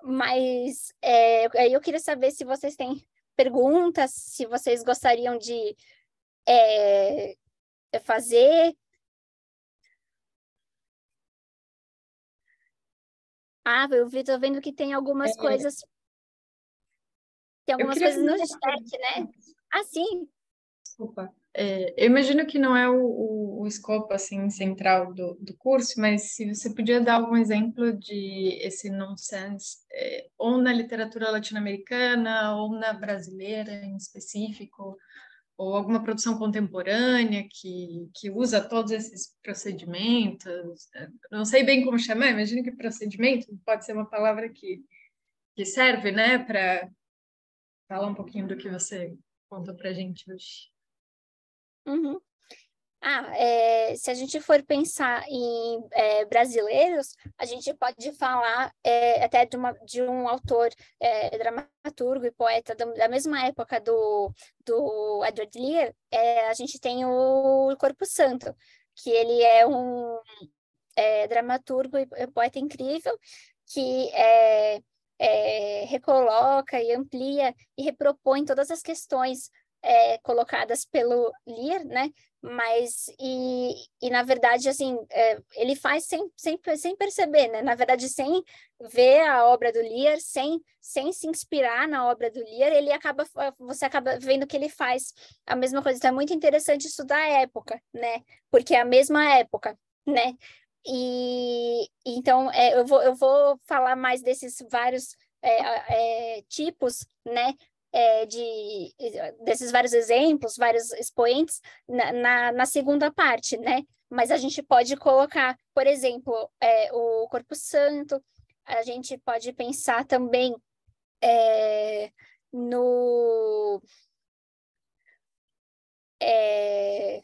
Speaker 3: Mas é, eu queria saber se vocês têm perguntas, se vocês gostariam de é,
Speaker 4: fazer,
Speaker 3: Ah, eu estou tô vendo que tem algumas é. coisas. Tem algumas coisas no chat, né? Ah, sim.
Speaker 1: Desculpa. É, eu imagino que não é o, o, o escopo assim, central do, do, curso, mas se você podia dar algum exemplo de esse nonsense, é, ou na literatura latino-americana, ou na brasileira em específico, ou alguma produção contemporânea que, que usa todos esses procedimentos. Não sei bem como chamar, imagino que procedimento pode ser uma palavra que, que serve né, para falar um pouquinho do que você contou para a gente hoje.
Speaker 3: Uhum. Ah, é, se a gente for pensar em é, brasileiros, a gente pode falar é, até de, uma, de, um autor é, dramaturgo e poeta da, da, mesma época do, do Edward Lear, é, a gente tem o Corpo Santo, que ele é um é, dramaturgo e poeta incrível, que recoloca e amplia e repropõe todas as questões é, colocadas pelo Lear, né? Mas, e, e na verdade, assim, é, ele faz sem, sem, sem perceber, né? Na verdade, sem ver a obra do Lear, sem, sem se inspirar na obra do Lear, ele acaba, você acaba vendo que ele faz a mesma coisa. Então, é muito interessante isso da época, né? Porque é a mesma época, né? E então é, eu, vou, eu vou falar mais desses vários é, é, tipos, né? é, de, desses vários exemplos, vários expoentes, na, na, na, segunda parte, né? Mas a gente pode colocar, por exemplo, é, o Corpo Santo, a gente pode pensar também é, no. É,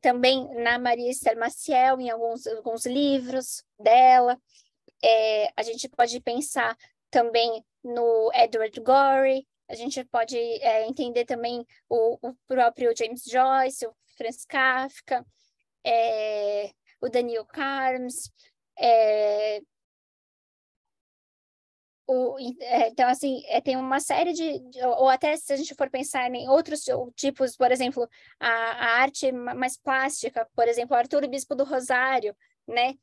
Speaker 3: também na Maria Esther Maciel, em alguns, alguns livros dela. É, a gente pode pensar também no Edward Gorey, a gente pode é, entender também o, o, próprio James Joyce, o Franz Kafka, é, o Daniel Carms, é, o, é, então, assim, é, tem uma série de, de, Ou até se a gente for pensar em outros tipos, por exemplo, a, a arte mais plástica, por exemplo, Arthur Bispo do Rosário, né?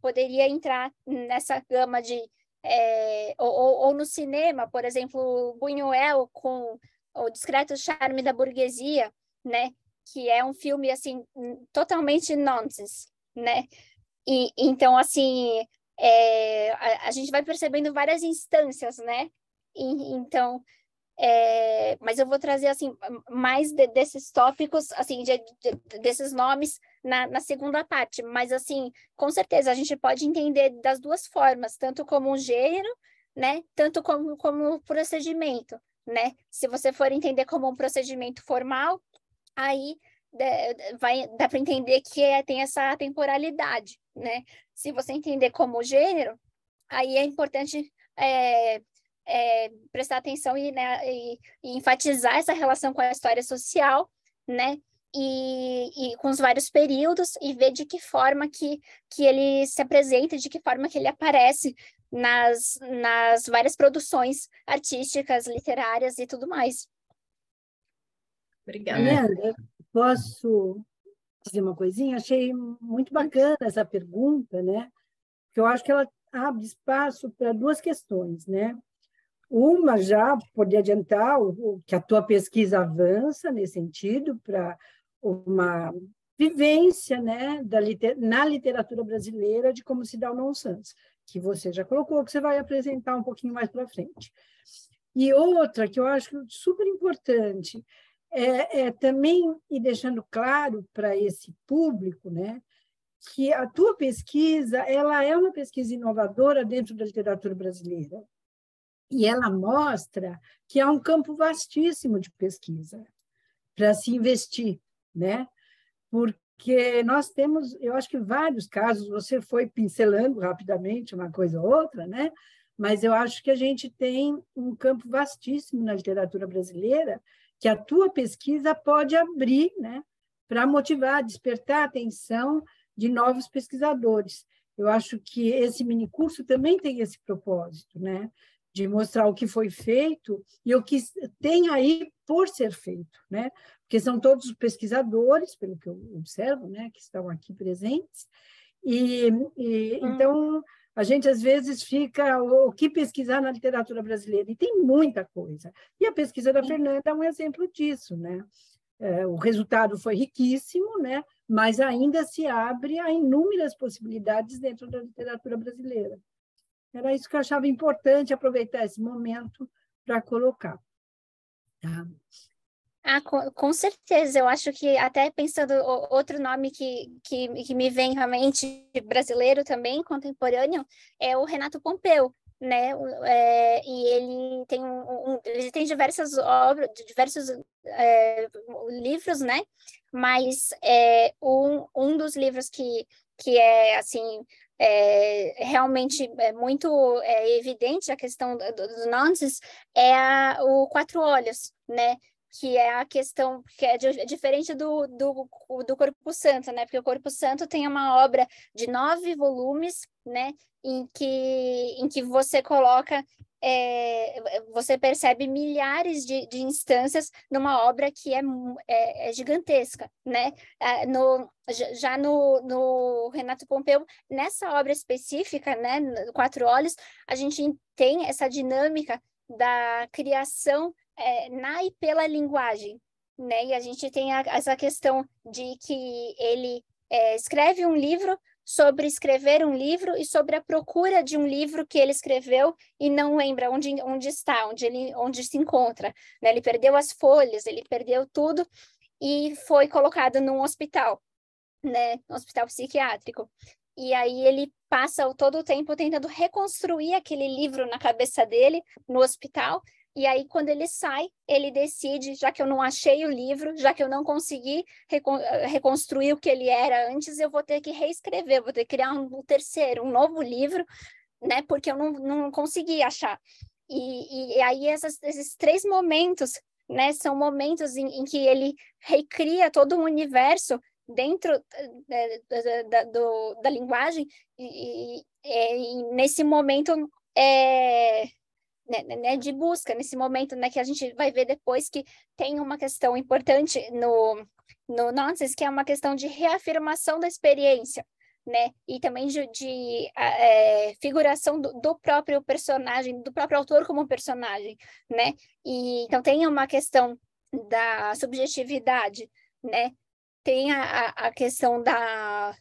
Speaker 3: Poderia entrar nessa gama de é, ou, ou, no cinema, por exemplo, Buñuel com O Discreto Charme da Burguesia, né? Que é um filme, assim, totalmente nonsense, né? E, então, assim, é, a, a, gente vai percebendo várias instâncias, né? E, então, é, mas eu vou trazer assim mais de, desses tópicos, assim, de, de, desses nomes na, na, segunda parte. Mas, assim, com certeza, a gente pode entender das duas formas, tanto como um gênero, né? Tanto como, como um procedimento, né? Se você for entender como um procedimento formal, aí de, vai, dá para entender que é, tem essa temporalidade, né? Se você entender como gênero, aí é importante é, é, prestar atenção e, né, e, e enfatizar essa relação com a história social, né? e, e, com os vários períodos e ver de que forma que, que ele se apresenta, de que forma que ele aparece nas, nas várias produções artísticas, literárias e tudo mais. Obrigada.
Speaker 5: Leandra, é. posso dizer uma coisinha? Achei muito bacana essa pergunta, né? Porque eu acho que ela abre espaço para duas questões, né? Uma já poder adiantar o, o, que a tua pesquisa avança nesse sentido para uma vivência né, da liter na literatura brasileira de como se dá o nonsense, que você já colocou, que você vai apresentar um pouquinho mais para frente. E outra que eu acho super importante é, é também e deixando claro para esse público, né, que a tua pesquisa ela é uma pesquisa inovadora dentro da literatura brasileira e ela mostra que há um campo vastíssimo de pesquisa para se investir né? Porque nós temos, eu acho que vários casos, você foi pincelando rapidamente uma coisa ou outra, né? Mas eu acho que a gente tem um campo vastíssimo na literatura brasileira que a tua pesquisa pode abrir, né? Para motivar, despertar a atenção de novos pesquisadores. Eu acho que esse minicurso também tem esse propósito, né? De mostrar o que foi feito e o que tem aí por ser feito, né? Porque são todos pesquisadores, pelo que eu observo, né, que estão aqui presentes. E, e hum. então a gente às vezes fica o, o, que pesquisar na literatura brasileira e tem muita coisa. E a pesquisa da Fernanda é um exemplo disso, né? É, o resultado foi riquíssimo, né? Mas ainda se abre a inúmeras possibilidades dentro da literatura brasileira.
Speaker 3: Era isso que eu achava importante aproveitar esse momento para colocar. Tá? Ah, com, com, certeza. Eu acho que até pensando outro nome que, que, que, me vem realmente brasileiro também, contemporâneo, é o Renato Pompeu, né? É, e ele tem um, um, ele tem diversas obras, diversos é, livros, né? Mas é, um, um dos livros que que é assim é, realmente é muito é, evidente a questão do, do, é a, o Quatro Olhos, né? que é a questão que é, de, é diferente do, do, do Corpo Santo, né? Porque o Corpo Santo tem uma obra de nove volumes, né? Em que, em que você coloca, é, você percebe milhares de, de instâncias numa obra que é, é, é gigantesca, né? É, no, já no, no Renato Pompeu, nessa obra específica, né? Quatro Olhos, a gente tem essa dinâmica da criação é, na e pela linguagem, né? E a gente tem a, essa questão de que ele é, escreve um livro sobre escrever um livro e sobre a procura de um livro que ele escreveu e não lembra onde, onde está, onde ele onde se encontra. Né? Ele perdeu as folhas, ele perdeu tudo e foi colocado num hospital, né? Um hospital psiquiátrico. E aí ele passa todo o tempo tentando reconstruir aquele livro na cabeça dele no hospital e aí, quando ele sai, ele decide, já que eu não achei o livro, já que eu não consegui eh, reconstruir o que ele era antes, eu vou ter que reescrever, vou ter que criar um, terceiro, um novo livro, né? Porque eu não, não consegui achar. E, e, aí, essas, esses três momentos, né? São momentos em, em que ele recria todo um universo dentro da, eh, eh, da, do, da linguagem e, e, e nesse momento é, né, né, né, de busca nesse momento, né, que a gente vai ver depois que tem uma questão importante no, no Nonsense, que é uma questão de reafirmação da experiência, né, e também de, de é, figuração do, do, próprio personagem, do próprio autor como personagem, né, e então tem uma questão da subjetividade, né, tem a, a questão da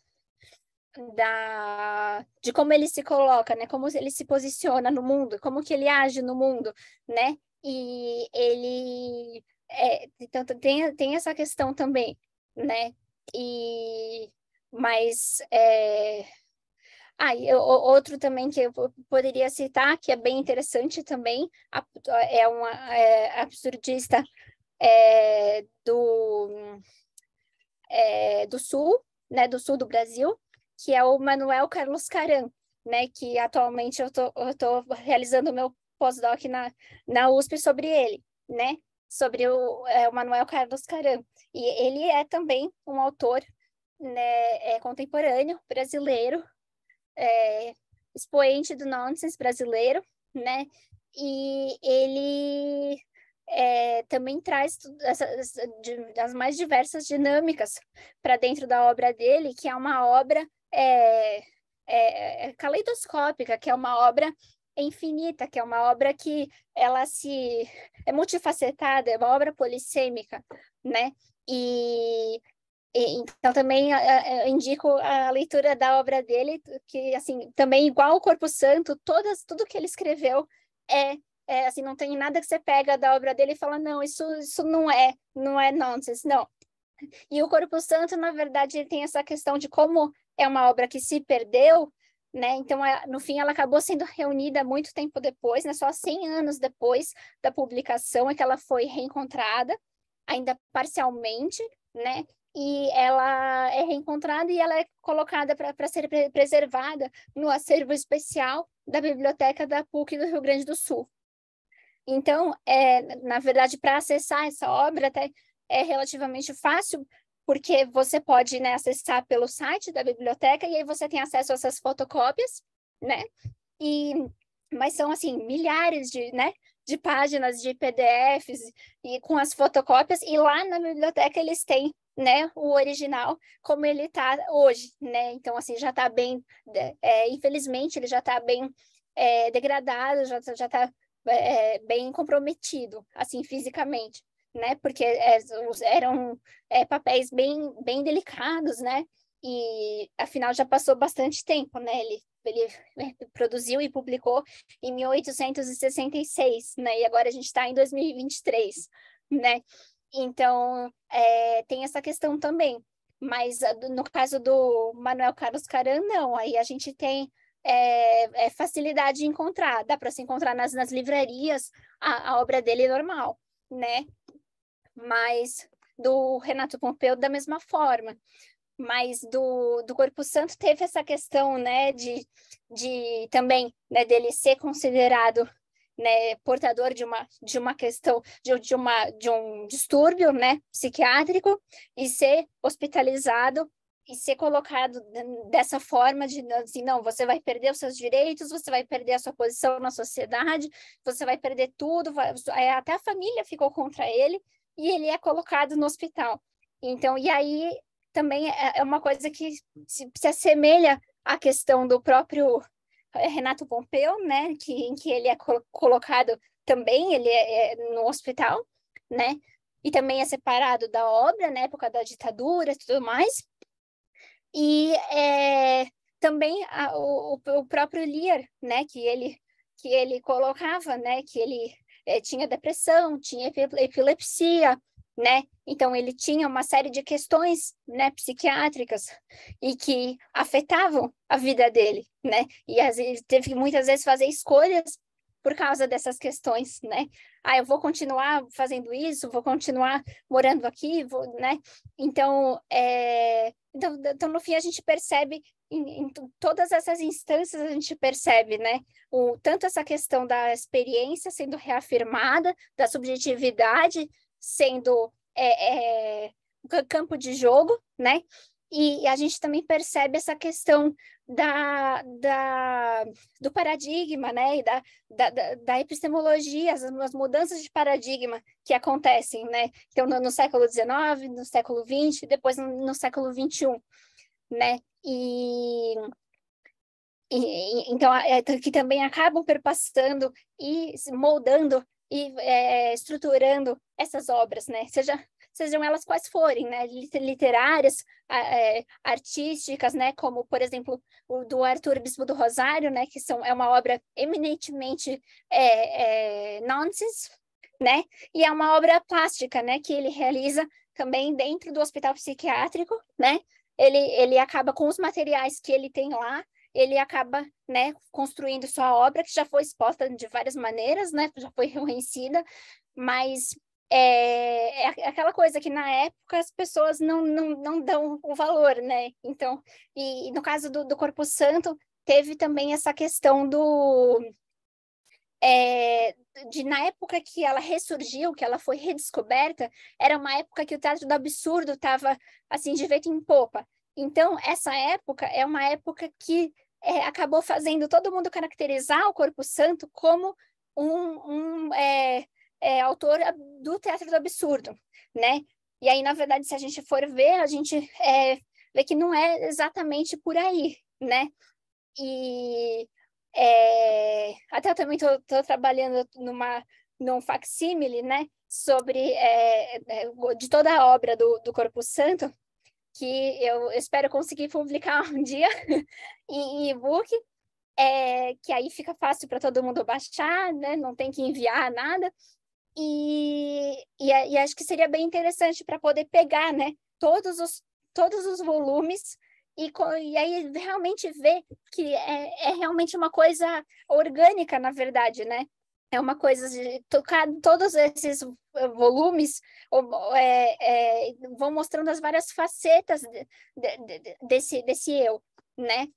Speaker 3: da de como ele se coloca, né? Como ele se posiciona no mundo, como que ele age no mundo, né? E ele é, então tem, tem essa questão também, né? E mas é... ah, eu, outro também que eu poderia citar que é bem interessante também é um é, absurdista é, do é, do sul, né? Do sul do Brasil que é o Manuel Carlos Caran, né, que atualmente eu tô, eu tô realizando o meu pós-doc na, na USP sobre ele, né, sobre o, é, o Manuel Carlos Caran. E ele é também um autor né, é, contemporâneo brasileiro, é, expoente do nonsense brasileiro, né, e ele é, também traz essas, as mais diversas dinâmicas para dentro da obra dele, que é uma obra é, é, é, caleidoscópica, que é uma obra infinita, que é uma obra que ela se é multifacetada, é uma obra polissêmica, né? E, e então também é, é, eu indico a leitura da obra dele, que assim também igual o Corpo Santo, todas tudo que ele escreveu é é, assim, não tem nada que você pega da obra dele e fala, não, isso, isso não é, não é nonsense, não. E o Corpo Santo, na verdade, tem essa questão de como é uma obra que se perdeu, né? Então, é, no fim, ela acabou sendo reunida muito tempo depois, né? Só 100 anos depois da publicação é que ela foi reencontrada, ainda parcialmente, né? E ela é reencontrada e ela é colocada para ser preservada no acervo especial da Biblioteca da PUC do Rio Grande do Sul. Então, é, na verdade, para acessar essa obra até é relativamente fácil, porque você pode né, acessar pelo site da biblioteca e aí você tem acesso a essas fotocópias, né? E, mas são, assim, milhares de, né, de páginas de PDFs e com as fotocópias, e lá na biblioteca eles têm né, o original como ele está hoje, né? Então, assim, já está bem, é, infelizmente, ele já está bem é, degradado, já está já tá, é, bem comprometido, assim, fisicamente né? Porque é, eram é, papéis bem, bem delicados, né? E afinal já passou bastante tempo, né? Ele, ele é, produziu e publicou em 1866, né? E agora a gente está em 2023, né? Então é, tem essa questão também. Mas no caso do Manuel Carlos Caran, não. Aí a gente tem é, é facilidade de encontrar. Dá para se encontrar nas, nas livrarias a, a obra dele é normal, né? mas do Renato Pompeu da mesma forma. Mas do, do Corpo Santo teve essa questão, né, de, de também, né, dele ser considerado né, portador de uma, de uma questão, de, de, uma, de um distúrbio né, psiquiátrico e ser hospitalizado e ser colocado dessa forma de assim, não, você vai perder os seus direitos, você vai perder a sua posição na sociedade, você vai perder tudo, vai, é, até a família ficou contra ele, e ele é colocado no hospital. Então, e aí também é, é uma coisa que se, se assemelha à questão do próprio eh, Renato Pompeu, né, que, em que ele é co colocado também, ele é, é, no hospital, né, e também é separado da obra, na né, época da ditadura e tudo mais. E é, também a, o, o próprio Lear, né, que ele, que ele colocava, né, que ele é, tinha depressão, tinha epilepsia, né? Então ele tinha uma série de questões, né, psiquiátricas e que afetavam a vida dele, né? E ele teve muitas vezes fazer escolhas por causa dessas questões, né? Ah, eu vou continuar fazendo isso, vou continuar morando aqui, vou, né? Então, é... então, então, no fim a gente percebe em, em todas essas instâncias a gente percebe, né? O, tanto essa questão da experiência sendo reafirmada, da subjetividade sendo é, é, campo de jogo, né? E, e a gente também percebe essa questão da, da, do paradigma, né, e da, da, da epistemologia, as, as, mudanças de paradigma que acontecem, né, então no, no século XIX, no século XX, depois no, no século XXI, né, e, e então é, que também acabam perpassando e moldando e é, estruturando essas obras, né? Seja sejam elas quais forem, né, literárias, é, artísticas, né, como por exemplo o do Arthur Bispo do Rosário, né, que são é uma obra eminentemente é, é, nonsense, né, e é uma obra plástica, né, que ele realiza também dentro do hospital psiquiátrico, né, ele, ele acaba com os materiais que ele tem lá, ele acaba né, construindo sua obra, que já foi exposta de várias maneiras, né, já foi reconhecida, mas é, é, é, aquela coisa que na época as pessoas não, não, não dão o valor, né? Então, e, e no caso do, do Corpo Santo, teve também essa questão do, é, de, na época que ela ressurgiu, que ela foi redescoberta, era uma época que o teatro do absurdo estava assim de vento em popa. Então, essa época é uma época que é, acabou fazendo todo mundo caracterizar o Corpo Santo como um, um é, é, autor do teatro do absurdo, né? E aí, na verdade, se a gente for ver, a gente é, vê que não é exatamente por aí, né? E é, até eu também estou trabalhando numa, num facsímile, né? Sobre é, é de toda a obra do, do Corpo Santo, que eu espero conseguir publicar um dia em e-book, é, que aí fica fácil para todo mundo baixar, né? Não tem que enviar nada. E, e, e acho que seria bem interessante para poder pegar, né? Todos os, todos os volumes e, e aí realmente vê que é, é realmente uma coisa orgânica, na verdade, né? É uma coisa de tocar todos esses volumes é, é, vão mostrando as várias facetas de, de, de, desse, desse eu, né?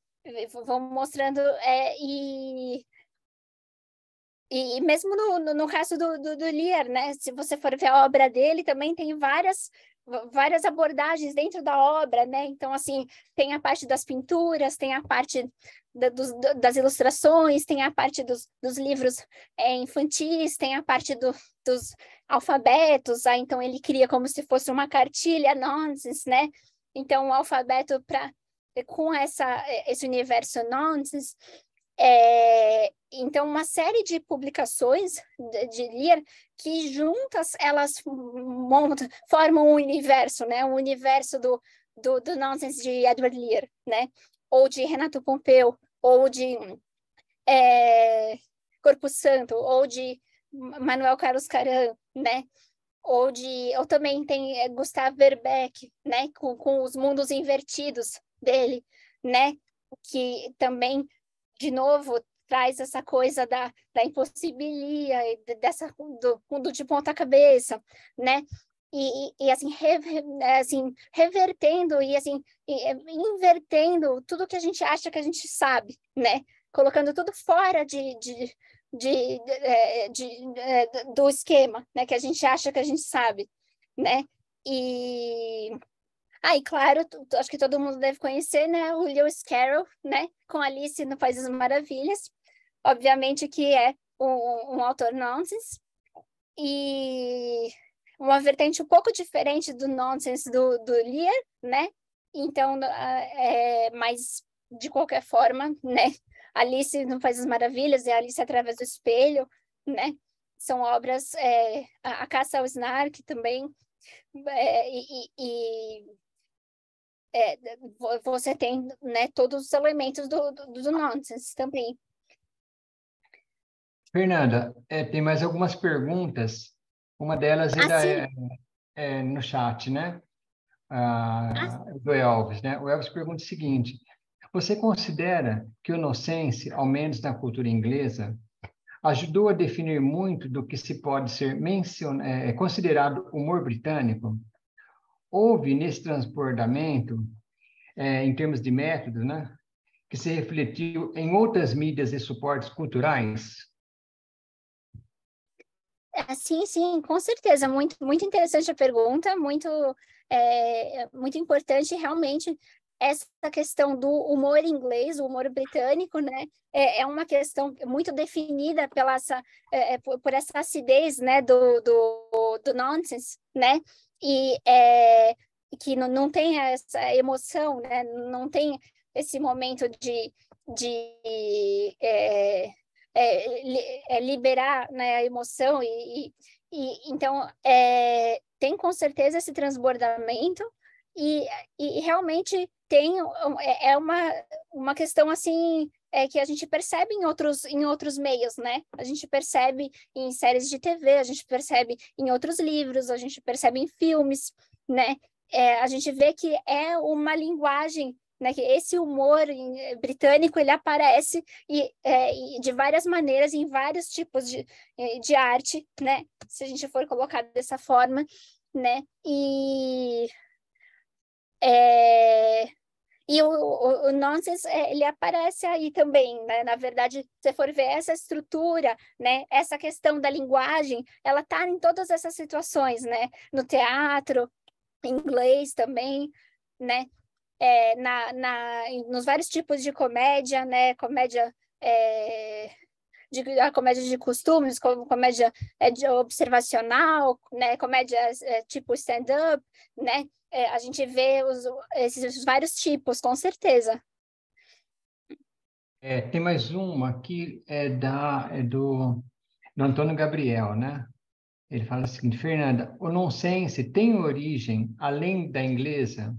Speaker 3: Vão mostrando é, e e mesmo no, no, no caso do, do, do Lear, né? Se você for ver a obra dele, também tem várias várias abordagens dentro da obra, né? Então, assim, tem a parte das pinturas, tem a parte da, dos, das ilustrações, tem a parte dos, dos livros é, infantis, tem a parte do, dos alfabetos, ah, então ele cria como se fosse uma cartilha nonsense, né? Então, o alfabeto para com essa, esse universo nonsense, é, então, uma série de publicações de, de Lear que juntas elas montam, formam um universo, né? Um universo do, do, do nonsense de Edward Lear, né? Ou de Renato Pompeu, ou de é, Corpo Santo, ou de Manuel Carlos Caran, né? Ou de, ou também tem é, Gustavo Verbeck, né? Com, com os mundos invertidos dele, né? Que também de novo, traz essa coisa da, da impossibilia, dessa do, do de ponta cabeça, né? E, e, e assim, rever, é, assim, revertendo e assim, e, é, invertendo tudo que a gente acha que a gente sabe, né? Colocando tudo fora de, de, de, é, de, de do esquema, né? Que a gente acha que a gente sabe, né? E ah, e claro, acho que todo mundo deve conhecer, né? O Lewis Carroll, né? Com Alice no País das Maravilhas. Obviamente que é um, um autor nonsense. E uma vertente um pouco diferente do nonsense do, do Lear, né? Então, ah, é, mas de qualquer forma, né? Alice no País das Maravilhas e Alice através do espelho, né? São obras, é, a, a Caça ao Snark também, é, e, e, é, você tem né, todos os elementos do, do, do nonsense também.
Speaker 2: Fernanda, é, tem mais algumas perguntas. Uma delas ainda ah, é, é, no chat, né? Ah, ah, do Elvis, né? O Elvis pergunta o seguinte: Você considera que o nonsense, ao menos na cultura inglesa, ajudou a definir muito do que se pode ser mencion... é, é considerado humor britânico? houve nesse transbordamento, é, em termos de método, né, que se refletiu em outras mídias e suportes culturais?
Speaker 3: É, sim, sim, com certeza. Muito, muito interessante a pergunta, muito, é, muito importante realmente essa questão do humor inglês, o humor britânico, né, é, é uma questão muito definida pela essa, é, é por, por, essa acidez, né, do, do, do nonsense, né, e é, que não, não tem essa emoção, né? não tem esse momento de, de é, é, é liberar né, a emoção e, e então é, tem com certeza esse transbordamento e, e realmente tem é, é uma, uma questão assim é, que a gente percebe em outros, em outros meios, né? A gente percebe em séries de TV, a gente percebe em outros livros, a gente percebe em filmes, né? É, a gente vê que é uma linguagem né, que esse humor eh, britânico ele aparece e, é, e, de várias maneiras em vários tipos de, eh, de arte, né, se a gente for colocar dessa forma, né, e é, e o, o, o nonsense, é, ele aparece aí também, né? Na verdade, se for ver essa estrutura, né? Essa questão da linguagem, ela tá em todas essas situações, né? No teatro, inglês também, né? É, na, na, nos vários tipos de comédia, né? Comédia... É, de, a comédia de costumes, com, comédia é, de, observacional, né? Comédia é, tipo stand-up, né? é, a gente vê os, esses vários tipos, com certeza.
Speaker 2: É, tem mais uma aqui, é, da, é do, do Antônio Gabriel, né? Ele fala o seguinte, Fernanda, o nonsense tem origem, além da inglesa,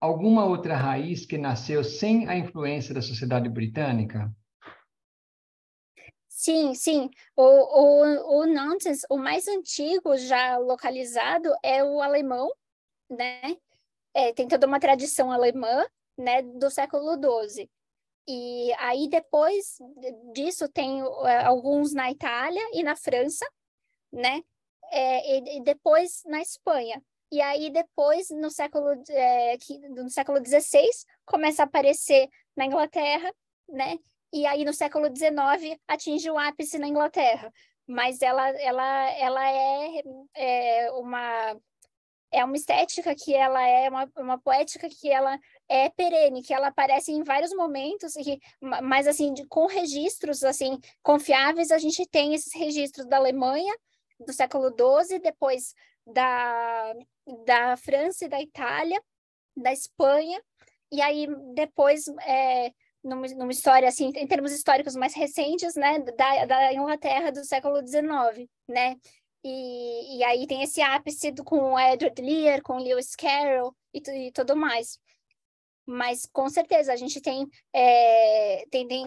Speaker 2: alguma outra raiz que nasceu sem a influência da sociedade britânica?
Speaker 3: Sim, sim. O, o, o nonsense, o mais antigo já localizado é o alemão, né? É, tem toda uma tradição alemã, né, do século XII. E aí depois disso tem é, alguns na Itália e na França, né? É, e, e, depois na Espanha. E aí depois no século é, que, no século XVI começa a aparecer na Inglaterra, né? E aí no século XIX atinge o ápice na Inglaterra. Mas ela ela ela é, é uma é uma estética que ela é, é uma, é uma poética que ela é perene, que ela aparece em vários momentos e que, mas assim de, com registros assim confiáveis a gente tem esses registros da Alemanha do século XII, depois da, da França e da Itália, da Espanha e aí depois é, numa, numa, história assim, em termos históricos mais recentes, né, da, da Inglaterra do século XIX, né? E, e aí tem esse ápice do, com o Edward Lear, com Lewis Carroll e, e tudo mais. Mas com certeza a gente tem, é, tem, tem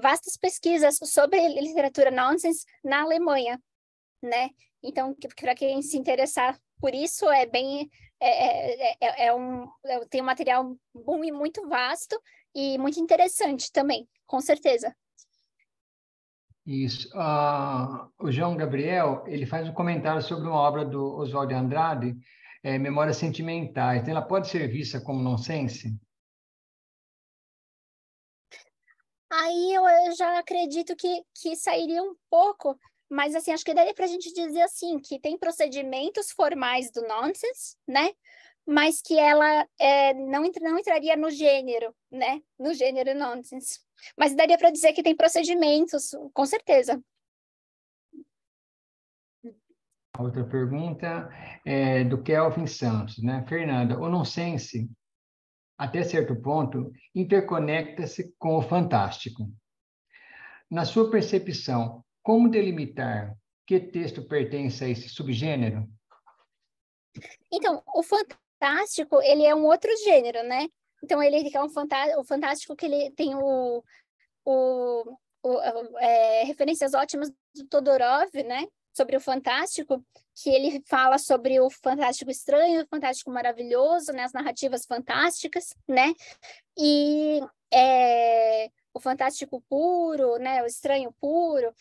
Speaker 3: vastas pesquisas sobre literatura nonsense na Alemanha, né? Então, para quem se interessar por isso, é bem é, é, é, é, é um, é, tem um material bom e muito vasto e muito interessante também, com certeza.
Speaker 2: Isso. Uh, o João Gabriel, ele faz um comentário sobre uma obra do Oswald Andrade, é, Memórias Sentimentais. ela pode ser vista como nonsense?
Speaker 4: Aí eu, eu já acredito
Speaker 3: que, que sairia um pouco, mas assim, acho que daria para a gente dizer assim, que tem procedimentos formais do nonsense, né? Mas que ela é, não, entra, não entraria no gênero, né? No gênero nonsense. Mas daria para dizer que tem procedimentos, com certeza.
Speaker 2: Outra pergunta é do Kelvin Santos, né? Fernanda, o nonsense, até certo ponto, interconecta-se com o fantástico. Na sua percepção, como delimitar que texto pertence a esse subgênero?
Speaker 3: Então, o fantástico, ele é um outro gênero, né? Então ele é um fantástico, o fantástico que ele tem o, o, o é, referências ótimas do Todorov, né? Sobre o fantástico, que ele fala sobre o fantástico estranho, o fantástico maravilhoso, né? As narrativas fantásticas, né? E é, o fantástico puro, né? O estranho puro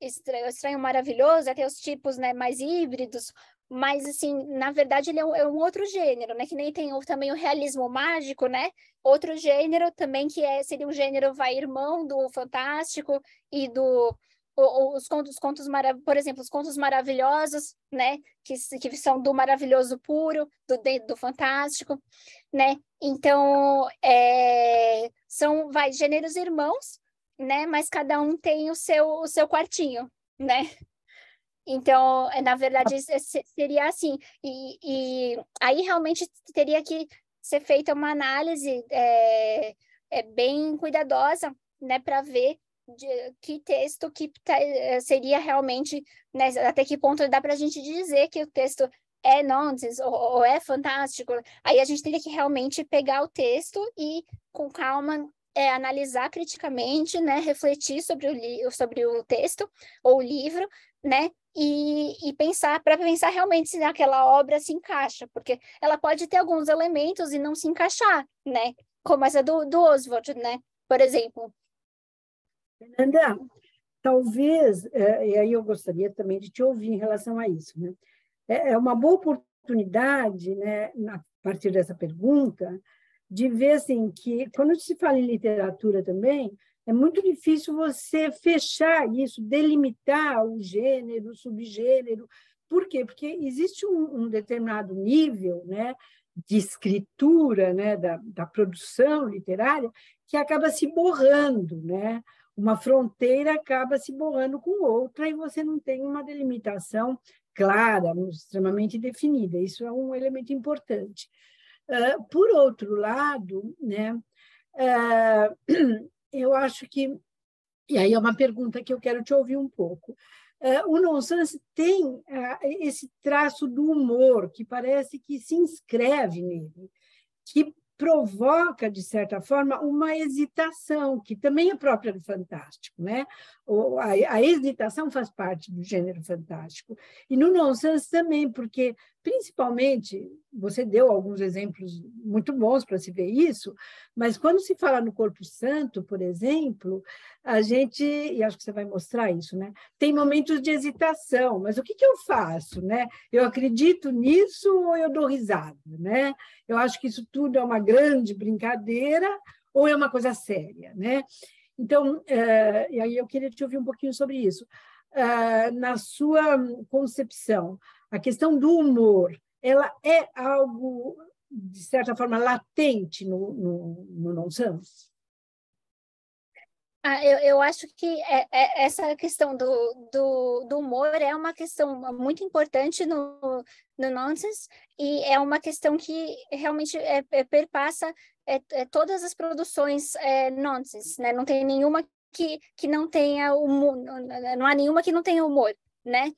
Speaker 3: estranho, estranho maravilhoso, até os tipos né, mais híbridos, mas assim, na verdade ele é um, é um, outro gênero, né? Que nem tem o, também o realismo mágico, né? Outro gênero também que é, seria um gênero vai irmão do fantástico e do o, os contos, contos marav por exemplo, os contos maravilhosos, né? Que, que são do maravilhoso puro, do, do fantástico, né? Então, é, são vai gêneros irmãos, né? Mas cada um tem o seu o seu quartinho, né? Então, é, na verdade, ah. seria assim. E, e aí realmente teria que ser feita uma análise é, é bem cuidadosa, né, para ver de, que texto que tá, é, seria realmente, né, até que ponto dá para a gente dizer que o texto é nonsense ou, ou é fantástico. Aí a gente teria que realmente pegar o texto e, com calma, é, analisar criticamente, né, refletir sobre o, sobre o texto ou o livro, né, e, e pensar para pensar realmente se aquela obra se encaixa, porque ela pode ter alguns elementos e não se encaixar, né? Como essa do, do Oswald, né? Por exemplo.
Speaker 5: Fernanda, talvez, é, e aí eu gostaria também de te ouvir em relação a isso, né? É, é uma boa oportunidade, né, a partir dessa pergunta, de ver assim que quando se fala em literatura também, é muito difícil você fechar isso, delimitar o gênero, o subgênero. Por quê? Porque existe um, um determinado nível né, de escritura, né, da, da produção literária, que acaba se borrando, né? uma fronteira acaba se borrando com outra e você não tem uma delimitação clara, extremamente definida. Isso é um elemento importante. Ah, por outro lado, né, ah, eu acho que, e aí é uma pergunta que eu quero te ouvir um pouco. Uh, o nonsense tem uh, esse traço do humor que parece que se inscreve nele, que provoca, de certa forma, uma hesitação, que também é própria do fantástico, né? A, a, hesitação faz parte do gênero fantástico. E no nonsense também, porque principalmente, você deu alguns exemplos muito bons para se ver isso, mas quando se fala no Corpo Santo, por exemplo, a gente, e acho que você vai mostrar isso, né? Tem momentos de hesitação, mas o que, que eu faço, né? Eu acredito nisso ou eu dou risada, né? Eu acho que isso tudo é uma grande brincadeira ou é uma coisa séria, né? Então, é, e aí eu queria te ouvir um pouquinho sobre isso. Ah, na sua concepção, a questão do humor, ela é algo, de certa forma, latente no, no, no
Speaker 3: Ah, eu, eu, acho que é, é, essa questão do, do, do, humor é uma questão muito importante no, no Nonsense e é uma questão que realmente é, é perpassa é, é, todas as produções Nonsense, né? Não tem nenhuma que, que não tenha humor, não há nenhuma que não tenha humor, né?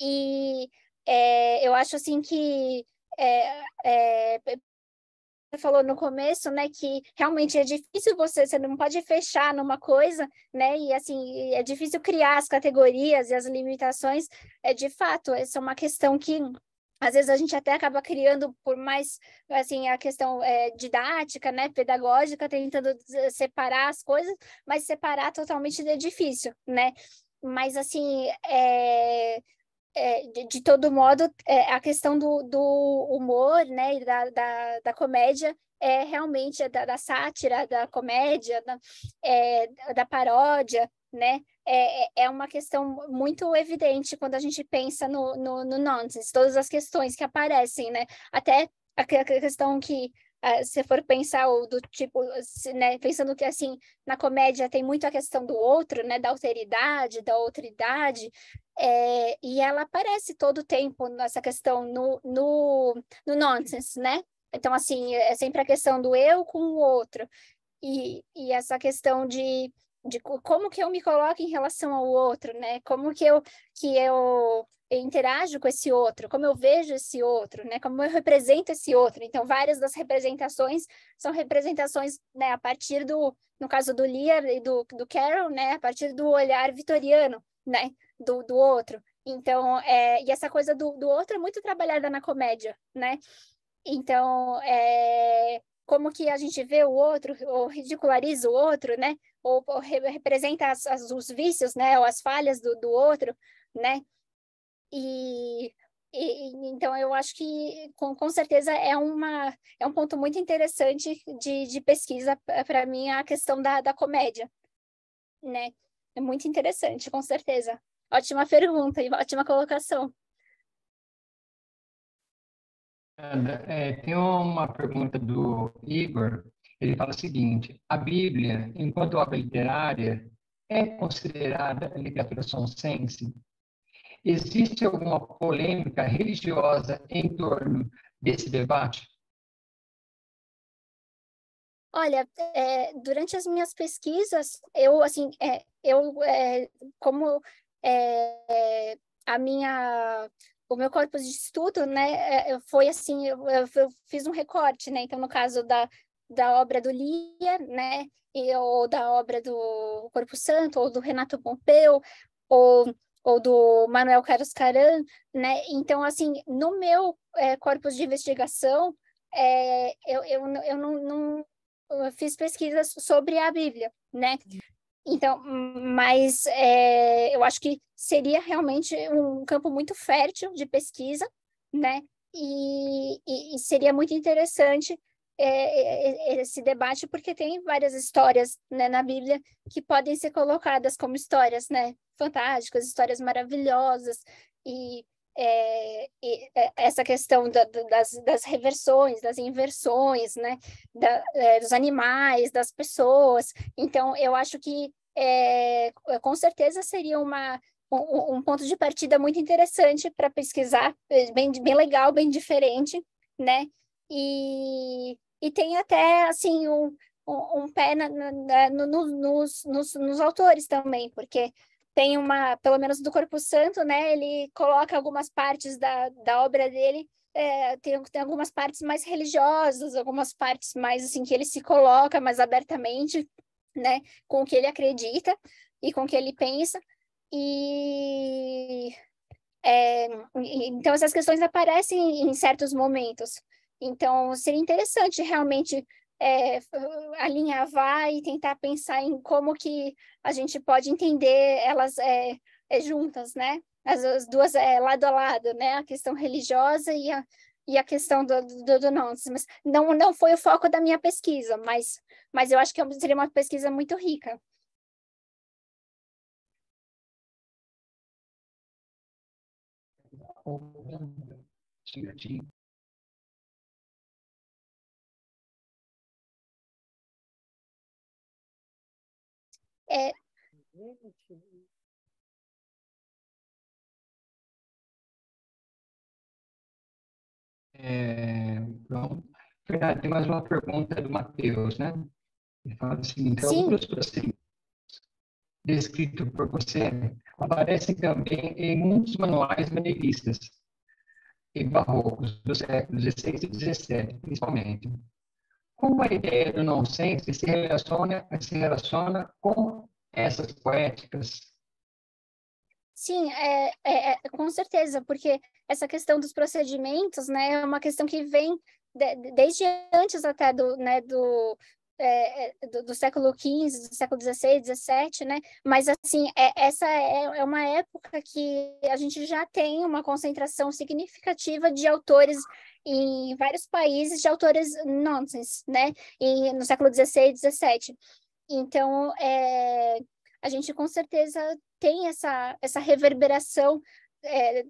Speaker 3: E é, eu acho assim que é, é, você falou no começo, né, que realmente é difícil você, você não pode fechar numa coisa, né, e assim, é difícil criar as categorias e as limitações, é de fato, essa é uma questão que às vezes a gente até acaba criando por mais assim a questão é, didática né pedagógica tentando separar as coisas mas separar totalmente é difícil né mas assim é, é, de, de, todo modo, é, a questão do, do humor, né, e da, da, da comédia é realmente é da, da sátira, da comédia, da, é, da paródia, né, é, é, é uma questão muito evidente quando a gente pensa no, no, no nonsense, todas as questões que aparecem, né, até a questão que ah, se for pensar ou do tipo, se, né, pensando que assim, na comédia tem muito a questão do outro, né, da alteridade, da outridade, é, e ela aparece todo o tempo nessa questão no, no, no nonsense, né? Então, assim, é sempre a questão do eu com o outro, e, e essa questão de, de como que eu me coloco em relação ao outro, né? Como que eu, que eu interajo com esse outro, como eu vejo esse outro, né? Como eu represento esse outro. Então, várias das representações são representações, né? A partir do, no caso do Lear e do, do Carol, né? A partir do olhar vitoriano, né? Do, do outro. Então, é, e essa coisa do, do outro é muito trabalhada na comédia, né? Então, é, como que a gente vê o outro, ou ridiculariza o outro, né? Ou, ou representa as, as, os vícios, né? Ou as falhas do, do outro, né? E, e então eu acho que com, com certeza é uma é um ponto muito interessante de, de pesquisa para mim a questão da, da comédia, né? É muito interessante, com certeza. Ótima pergunta e ótima colocação.
Speaker 2: É, tem uma pergunta do Igor. Ele fala o seguinte: a Bíblia, enquanto obra literária, é considerada literatura sonsense? Existe alguma polêmica religiosa
Speaker 4: em torno desse debate?
Speaker 3: Olha, é, durante as minhas pesquisas, eu assim, é, eu é, como é, a minha o meu corpo de estudo, né, é, é, foi assim, eu, eu, fiz um recorte, né, então no caso da, da obra do Lia, né, e, ou da obra do Corpo Santo, ou do Renato Pompeu, ou ou do Manuel Carlos Caran, né? Então, assim, no meu é, corpus de investigação, é, eu, eu, eu não, não eu fiz pesquisas sobre a Bíblia, né? Então, mas é, eu acho que seria realmente um campo muito fértil de pesquisa, né? E, e, e seria muito interessante é, é, é, esse debate, porque tem várias histórias né, na Bíblia que podem ser colocadas como histórias né, fantásticas, histórias maravilhosas, e, é, e é, essa questão da, das, das, reversões, das inversões, né, da, é, dos animais, das pessoas. Então, eu acho que com certeza seria uma um, um, ponto de partida muito interessante para pesquisar, bem, bem legal, bem diferente, né? E e tem até, assim, um, um, pé na, na, no, nos, nos, nos autores também, porque tem uma, pelo menos do Corpo Santo, né? Ele coloca algumas partes da, da obra dele, é, tem, tem algumas partes mais religiosas, algumas partes mais assim que ele se coloca mais abertamente, né? Com o que ele acredita e com o que ele pensa. E é, então essas questões aparecem em certos momentos. Então, seria interessante realmente é, alinhavar e tentar pensar em como que a gente pode entender elas é, é juntas, né? As, as duas é, lado a lado, né? A questão religiosa e a, e a questão do, do, do nonsense. Não, não foi o foco da minha pesquisa, mas, mas eu acho que é seria uma pesquisa muito rica.
Speaker 4: Sim, É...
Speaker 2: É, bom, tem mais uma pergunta do Matheus, né? Ele fala assim, então, o seguinte: Sim. alguns procedimentos descritos por você aparecem também em muitos manuais benedictistas e barrocos do século XVI e XVII, principalmente. Como a ideia do nonsense se relaciona, se relaciona com essas poéticas?
Speaker 3: Sim, é, é, é, com certeza, porque essa questão dos procedimentos né, é uma questão que vem de, desde antes até do, né, do, é, é, do, do, século XV, do século XVI, XVII, né? Mas, assim, é, essa é, é, uma época que a gente já tem uma concentração significativa de autores em vários países, de autores nonsense, né? E, no século XVI, XVII. Então, é, a gente com certeza tem essa, essa reverberação é,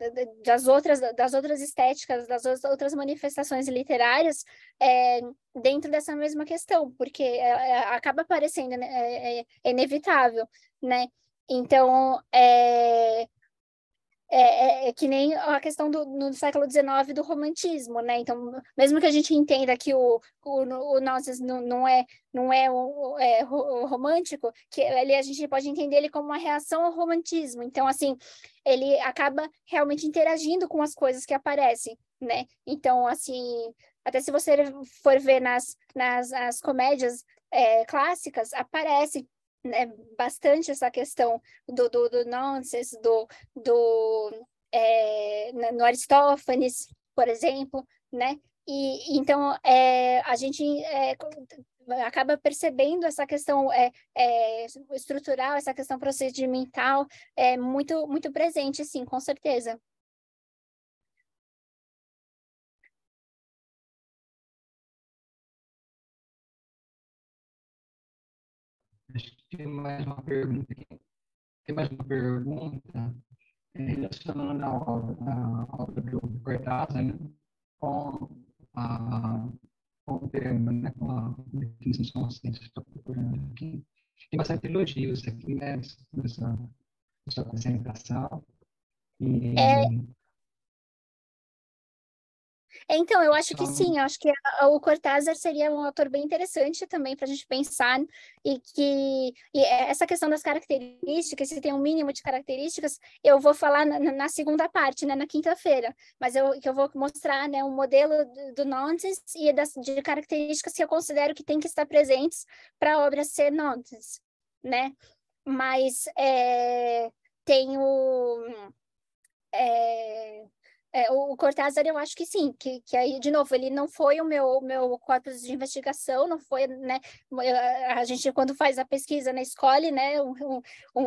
Speaker 3: das outras das outras estéticas das outras manifestações literárias é, dentro dessa mesma questão porque é, é, acaba aparecendo né, é, é, inevitável né então é, é, é, que nem a questão do no século XIX do romantismo, né? Então, mesmo que a gente entenda que o, o, o não, não é não é, o, é romântico, que ele a gente pode entender ele como uma reação ao romantismo. Então, assim, ele acaba realmente interagindo com as coisas que aparecem, né? Então, assim, até se você for ver nas nas as comédias é, clássicas, aparece né, bastante essa questão do, do, do nonsense, do, do é, no Aristófanes, por exemplo, né? E então é, a gente é, acaba percebendo essa questão é, é, estrutural, essa questão procedimental é muito muito presente, sim, com certeza.
Speaker 4: tem mais uma pergunta aqui. Tem mais uma
Speaker 2: pergunta é, relacionando a obra, a obra do Cortázar né, com, a, com o termo, né, com a definição que Estou procurando aqui. Tem bastante elogios aqui né, nessa,
Speaker 4: nessa apresentação. E, é,
Speaker 3: é, então, eu acho que tá. sim, eu acho que o Cortázar seria um autor bem interessante também para a gente pensar e que e é, essa questão das características, se tem um mínimo de características, eu vou falar na, na segunda parte, né, na quinta-feira, mas eu, que eu vou mostrar né, um modelo do, do nonsense e das, de características que eu considero que tem que estar presentes para a obra ser nonsense, né? Mas é, tem o... É, é, o Cortázar, eu acho que sim, que, que aí, de novo, ele não foi o meu, meu corpus de investigação, não foi, né, a gente quando faz a pesquisa, né, escolhe, né, um, um,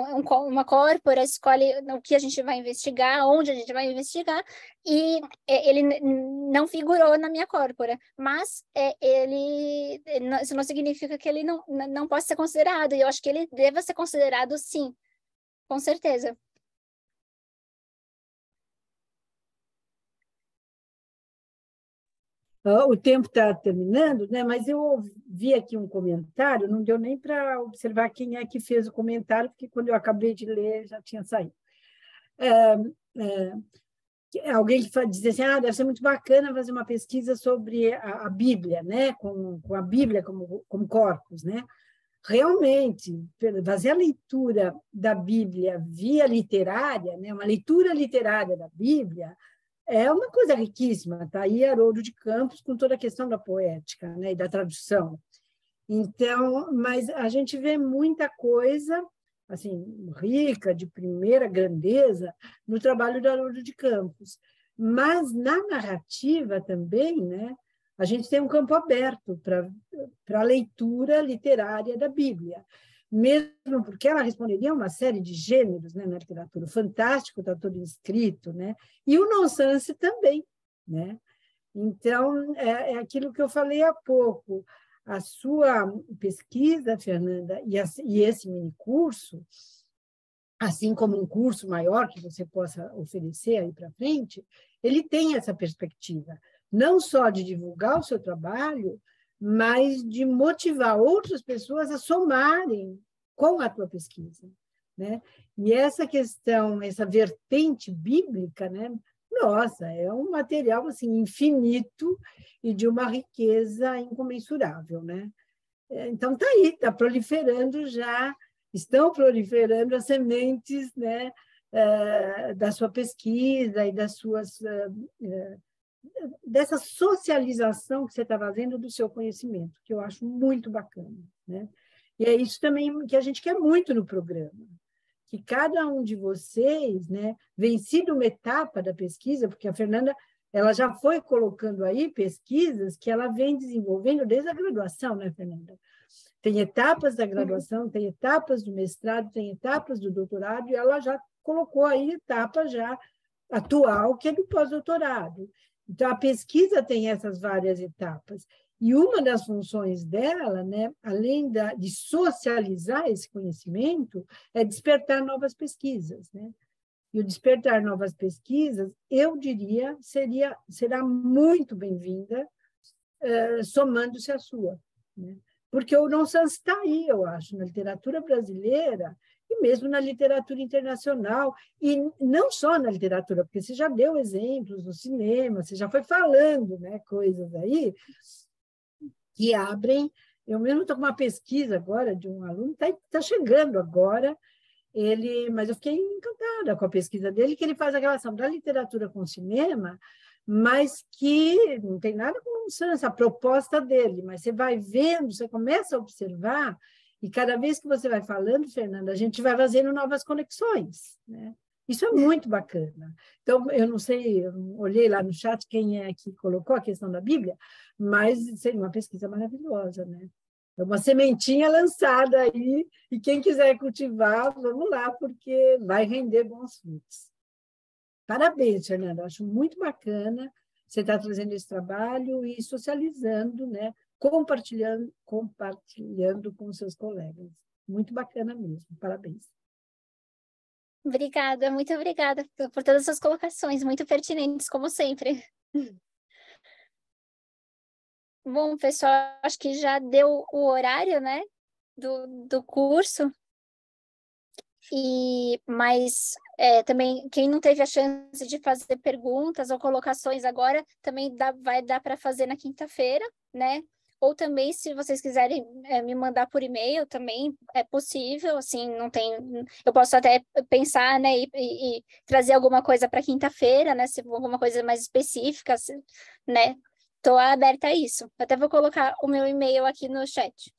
Speaker 3: uma corpora, escolhe o que a gente vai investigar, onde a gente vai investigar, e é, ele não figurou na minha corpora, mas é, ele, é, isso não significa que ele não, não possa ser considerado, e eu acho que ele deva ser considerado sim, com
Speaker 4: certeza.
Speaker 5: Ah, o tempo está terminando, né? mas eu ouvi aqui um comentário, não deu nem para observar quem é que fez o comentário, porque quando eu acabei de ler já tinha saído. É, é, alguém que assim, ah, deve ser muito bacana fazer uma pesquisa sobre a, a Bíblia, né? com, com a Bíblia como, como corpus. Né? Realmente, fazer a leitura da Bíblia via literária, né? uma leitura literária da Bíblia, é uma coisa riquíssima, tá? E Haroldo de Campos com toda a questão da poética, né, e da tradução. Então, mas a gente vê muita coisa assim rica, de primeira grandeza, no trabalho do Haroldo de Campos. Mas na narrativa também, né, a gente tem um campo aberto para a leitura literária da Bíblia mesmo porque ela responderia a uma série de gêneros né, na arquitetura. O fantástico está todo escrito, né? e o nonsense também. Né? Então, é, é aquilo que eu falei há pouco. A sua pesquisa, Fernanda, e, a, e esse mini curso, assim como um curso maior que você possa oferecer aí para frente, ele tem essa perspectiva, não só de divulgar o seu trabalho, mas de motivar outras pessoas a somarem com a tua pesquisa, né? E essa questão, essa vertente bíblica, né? Nossa, é um material assim infinito e de uma riqueza incomensurável, né? É, então tá aí, tá proliferando já, estão proliferando as sementes, né? Eh, da sua pesquisa e das suas eh, eh, dessa socialização que você está fazendo do seu conhecimento, que eu acho muito bacana. Né? E é isso também que a gente quer muito no programa, que cada um de vocês, né, vencido uma etapa da pesquisa, porque a Fernanda ela já foi colocando aí pesquisas que ela vem desenvolvendo desde a graduação, né, Fernanda? Tem etapas da graduação, tem etapas do mestrado, tem etapas do doutorado, e ela já colocou aí etapa já atual, que é do pós-doutorado. Então, a pesquisa tem essas várias etapas. E uma das funções dela, né, além da, de socializar esse conhecimento, é despertar novas pesquisas. Né? E o despertar novas pesquisas, eu diria, seria, será muito bem-vinda, eh, somando-se à sua. Né? Porque o nonsense está aí, eu acho, na literatura brasileira, e mesmo na literatura internacional, e não só na literatura, porque você já deu exemplos no cinema, você já foi falando né, coisas aí que abrem. Eu mesmo estou com uma pesquisa agora de um aluno, está tá chegando agora, ele, mas eu fiquei encantada com a pesquisa dele, que ele faz a relação da literatura com o cinema, mas que não tem nada com essa proposta dele, mas você vai vendo, você começa a observar e cada vez que você vai falando, Fernanda, a gente vai fazendo novas conexões, né? Isso é, é muito bacana. Então, eu não sei, eu olhei lá no chat quem é que colocou a questão da Bíblia, mas seria uma pesquisa maravilhosa, né? É uma sementinha lançada aí, e quem quiser cultivar, vamos lá, porque vai render bons frutos. Parabéns, Fernanda, acho muito bacana você estar tá trazendo esse trabalho e socializando né, compartilhando, compartilhando com seus colegas. Muito bacana mesmo, parabéns.
Speaker 3: Obrigada, muito obrigada por todas as colocações, muito pertinentes, como sempre. Bom, pessoal, acho que já deu o horário, né, do, do curso. E, mas é, também, quem não teve a chance de fazer perguntas ou colocações agora, também dá, vai dar para fazer na quinta-feira, né? ou também se vocês quiserem é, me mandar por e-mail também é possível assim não tem eu posso até pensar né e, e trazer alguma coisa para quinta-feira né se alguma coisa mais específica assim, né estou aberta a isso até vou colocar o meu e-mail aqui no chat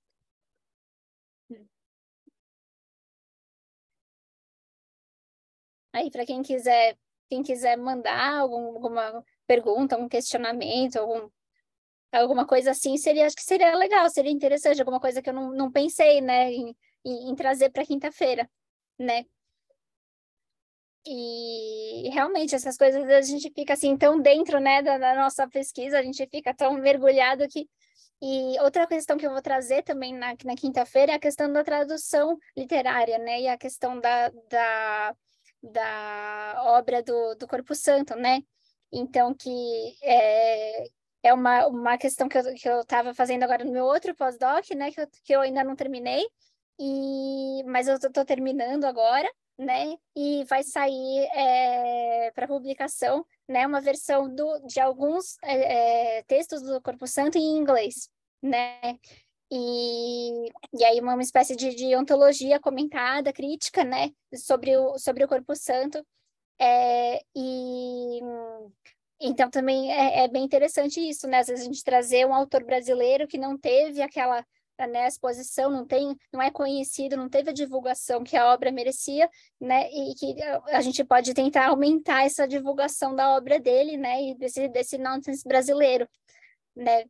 Speaker 3: aí para quem quiser quem quiser mandar algum, alguma pergunta algum questionamento algum alguma coisa assim, seria, acho que seria legal, seria interessante, alguma coisa que eu não, não pensei, né, em, em trazer para quinta-feira, né? E realmente essas coisas a gente fica assim tão dentro, né, da, da, nossa pesquisa, a gente fica tão mergulhado que e outra questão que eu vou trazer também na, na quinta-feira é a questão da tradução literária, né, e a questão da, da, da obra do, do Corpo Santo, né, então que é, é uma, uma questão que eu, que eu fazendo agora no meu outro pós-doc, né, que eu, que eu ainda não terminei, e, mas eu estou terminando agora, né, e vai sair é, para publicação, né, uma versão do, de alguns é, é, textos do Corpo Santo em inglês, né, e, e aí uma espécie de, de ontologia comentada, crítica, né, sobre o, sobre o Corpo Santo, é, e então, também é, é, bem interessante isso, né? Às vezes a gente trazer um autor brasileiro que não teve aquela né, exposição, não tem, não é conhecido, não teve a divulgação que a obra merecia, né? E que eh, a gente pode tentar aumentar essa divulgação da obra dele, né? E desse, desse nonsense brasileiro, né?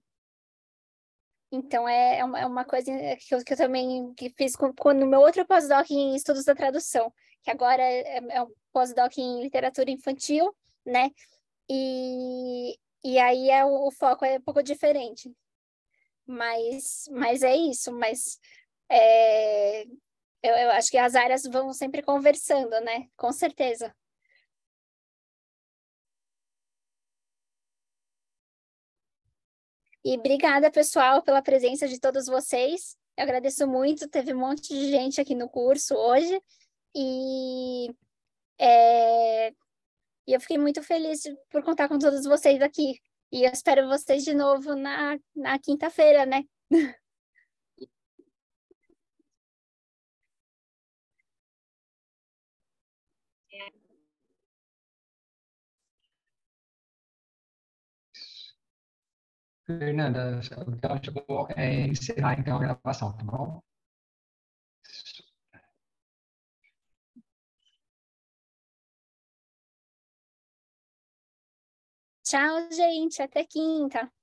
Speaker 3: Então, é, é, uma, é uma coisa eh, que eu, que eu também que fiz com, com, no meu outro pós-doc em estudos da tradução, que agora é, é um pós-doc em literatura infantil, né? E, e aí é, o, foco é um pouco diferente. Mas, mas é isso, mas é, eu, eu acho que as áreas vão sempre conversando, né? Com certeza. E obrigada, pessoal, pela presença de todos vocês. Eu agradeço muito, teve um monte de gente aqui no curso hoje. E é, e eu fiquei muito feliz por contar com todos vocês aqui. E eu espero vocês de novo na, na quinta-feira, né?
Speaker 4: Fernanda, eu acho que eu vou é encerrar então a gravação, tá bom? Tchau, gente. Até quinta.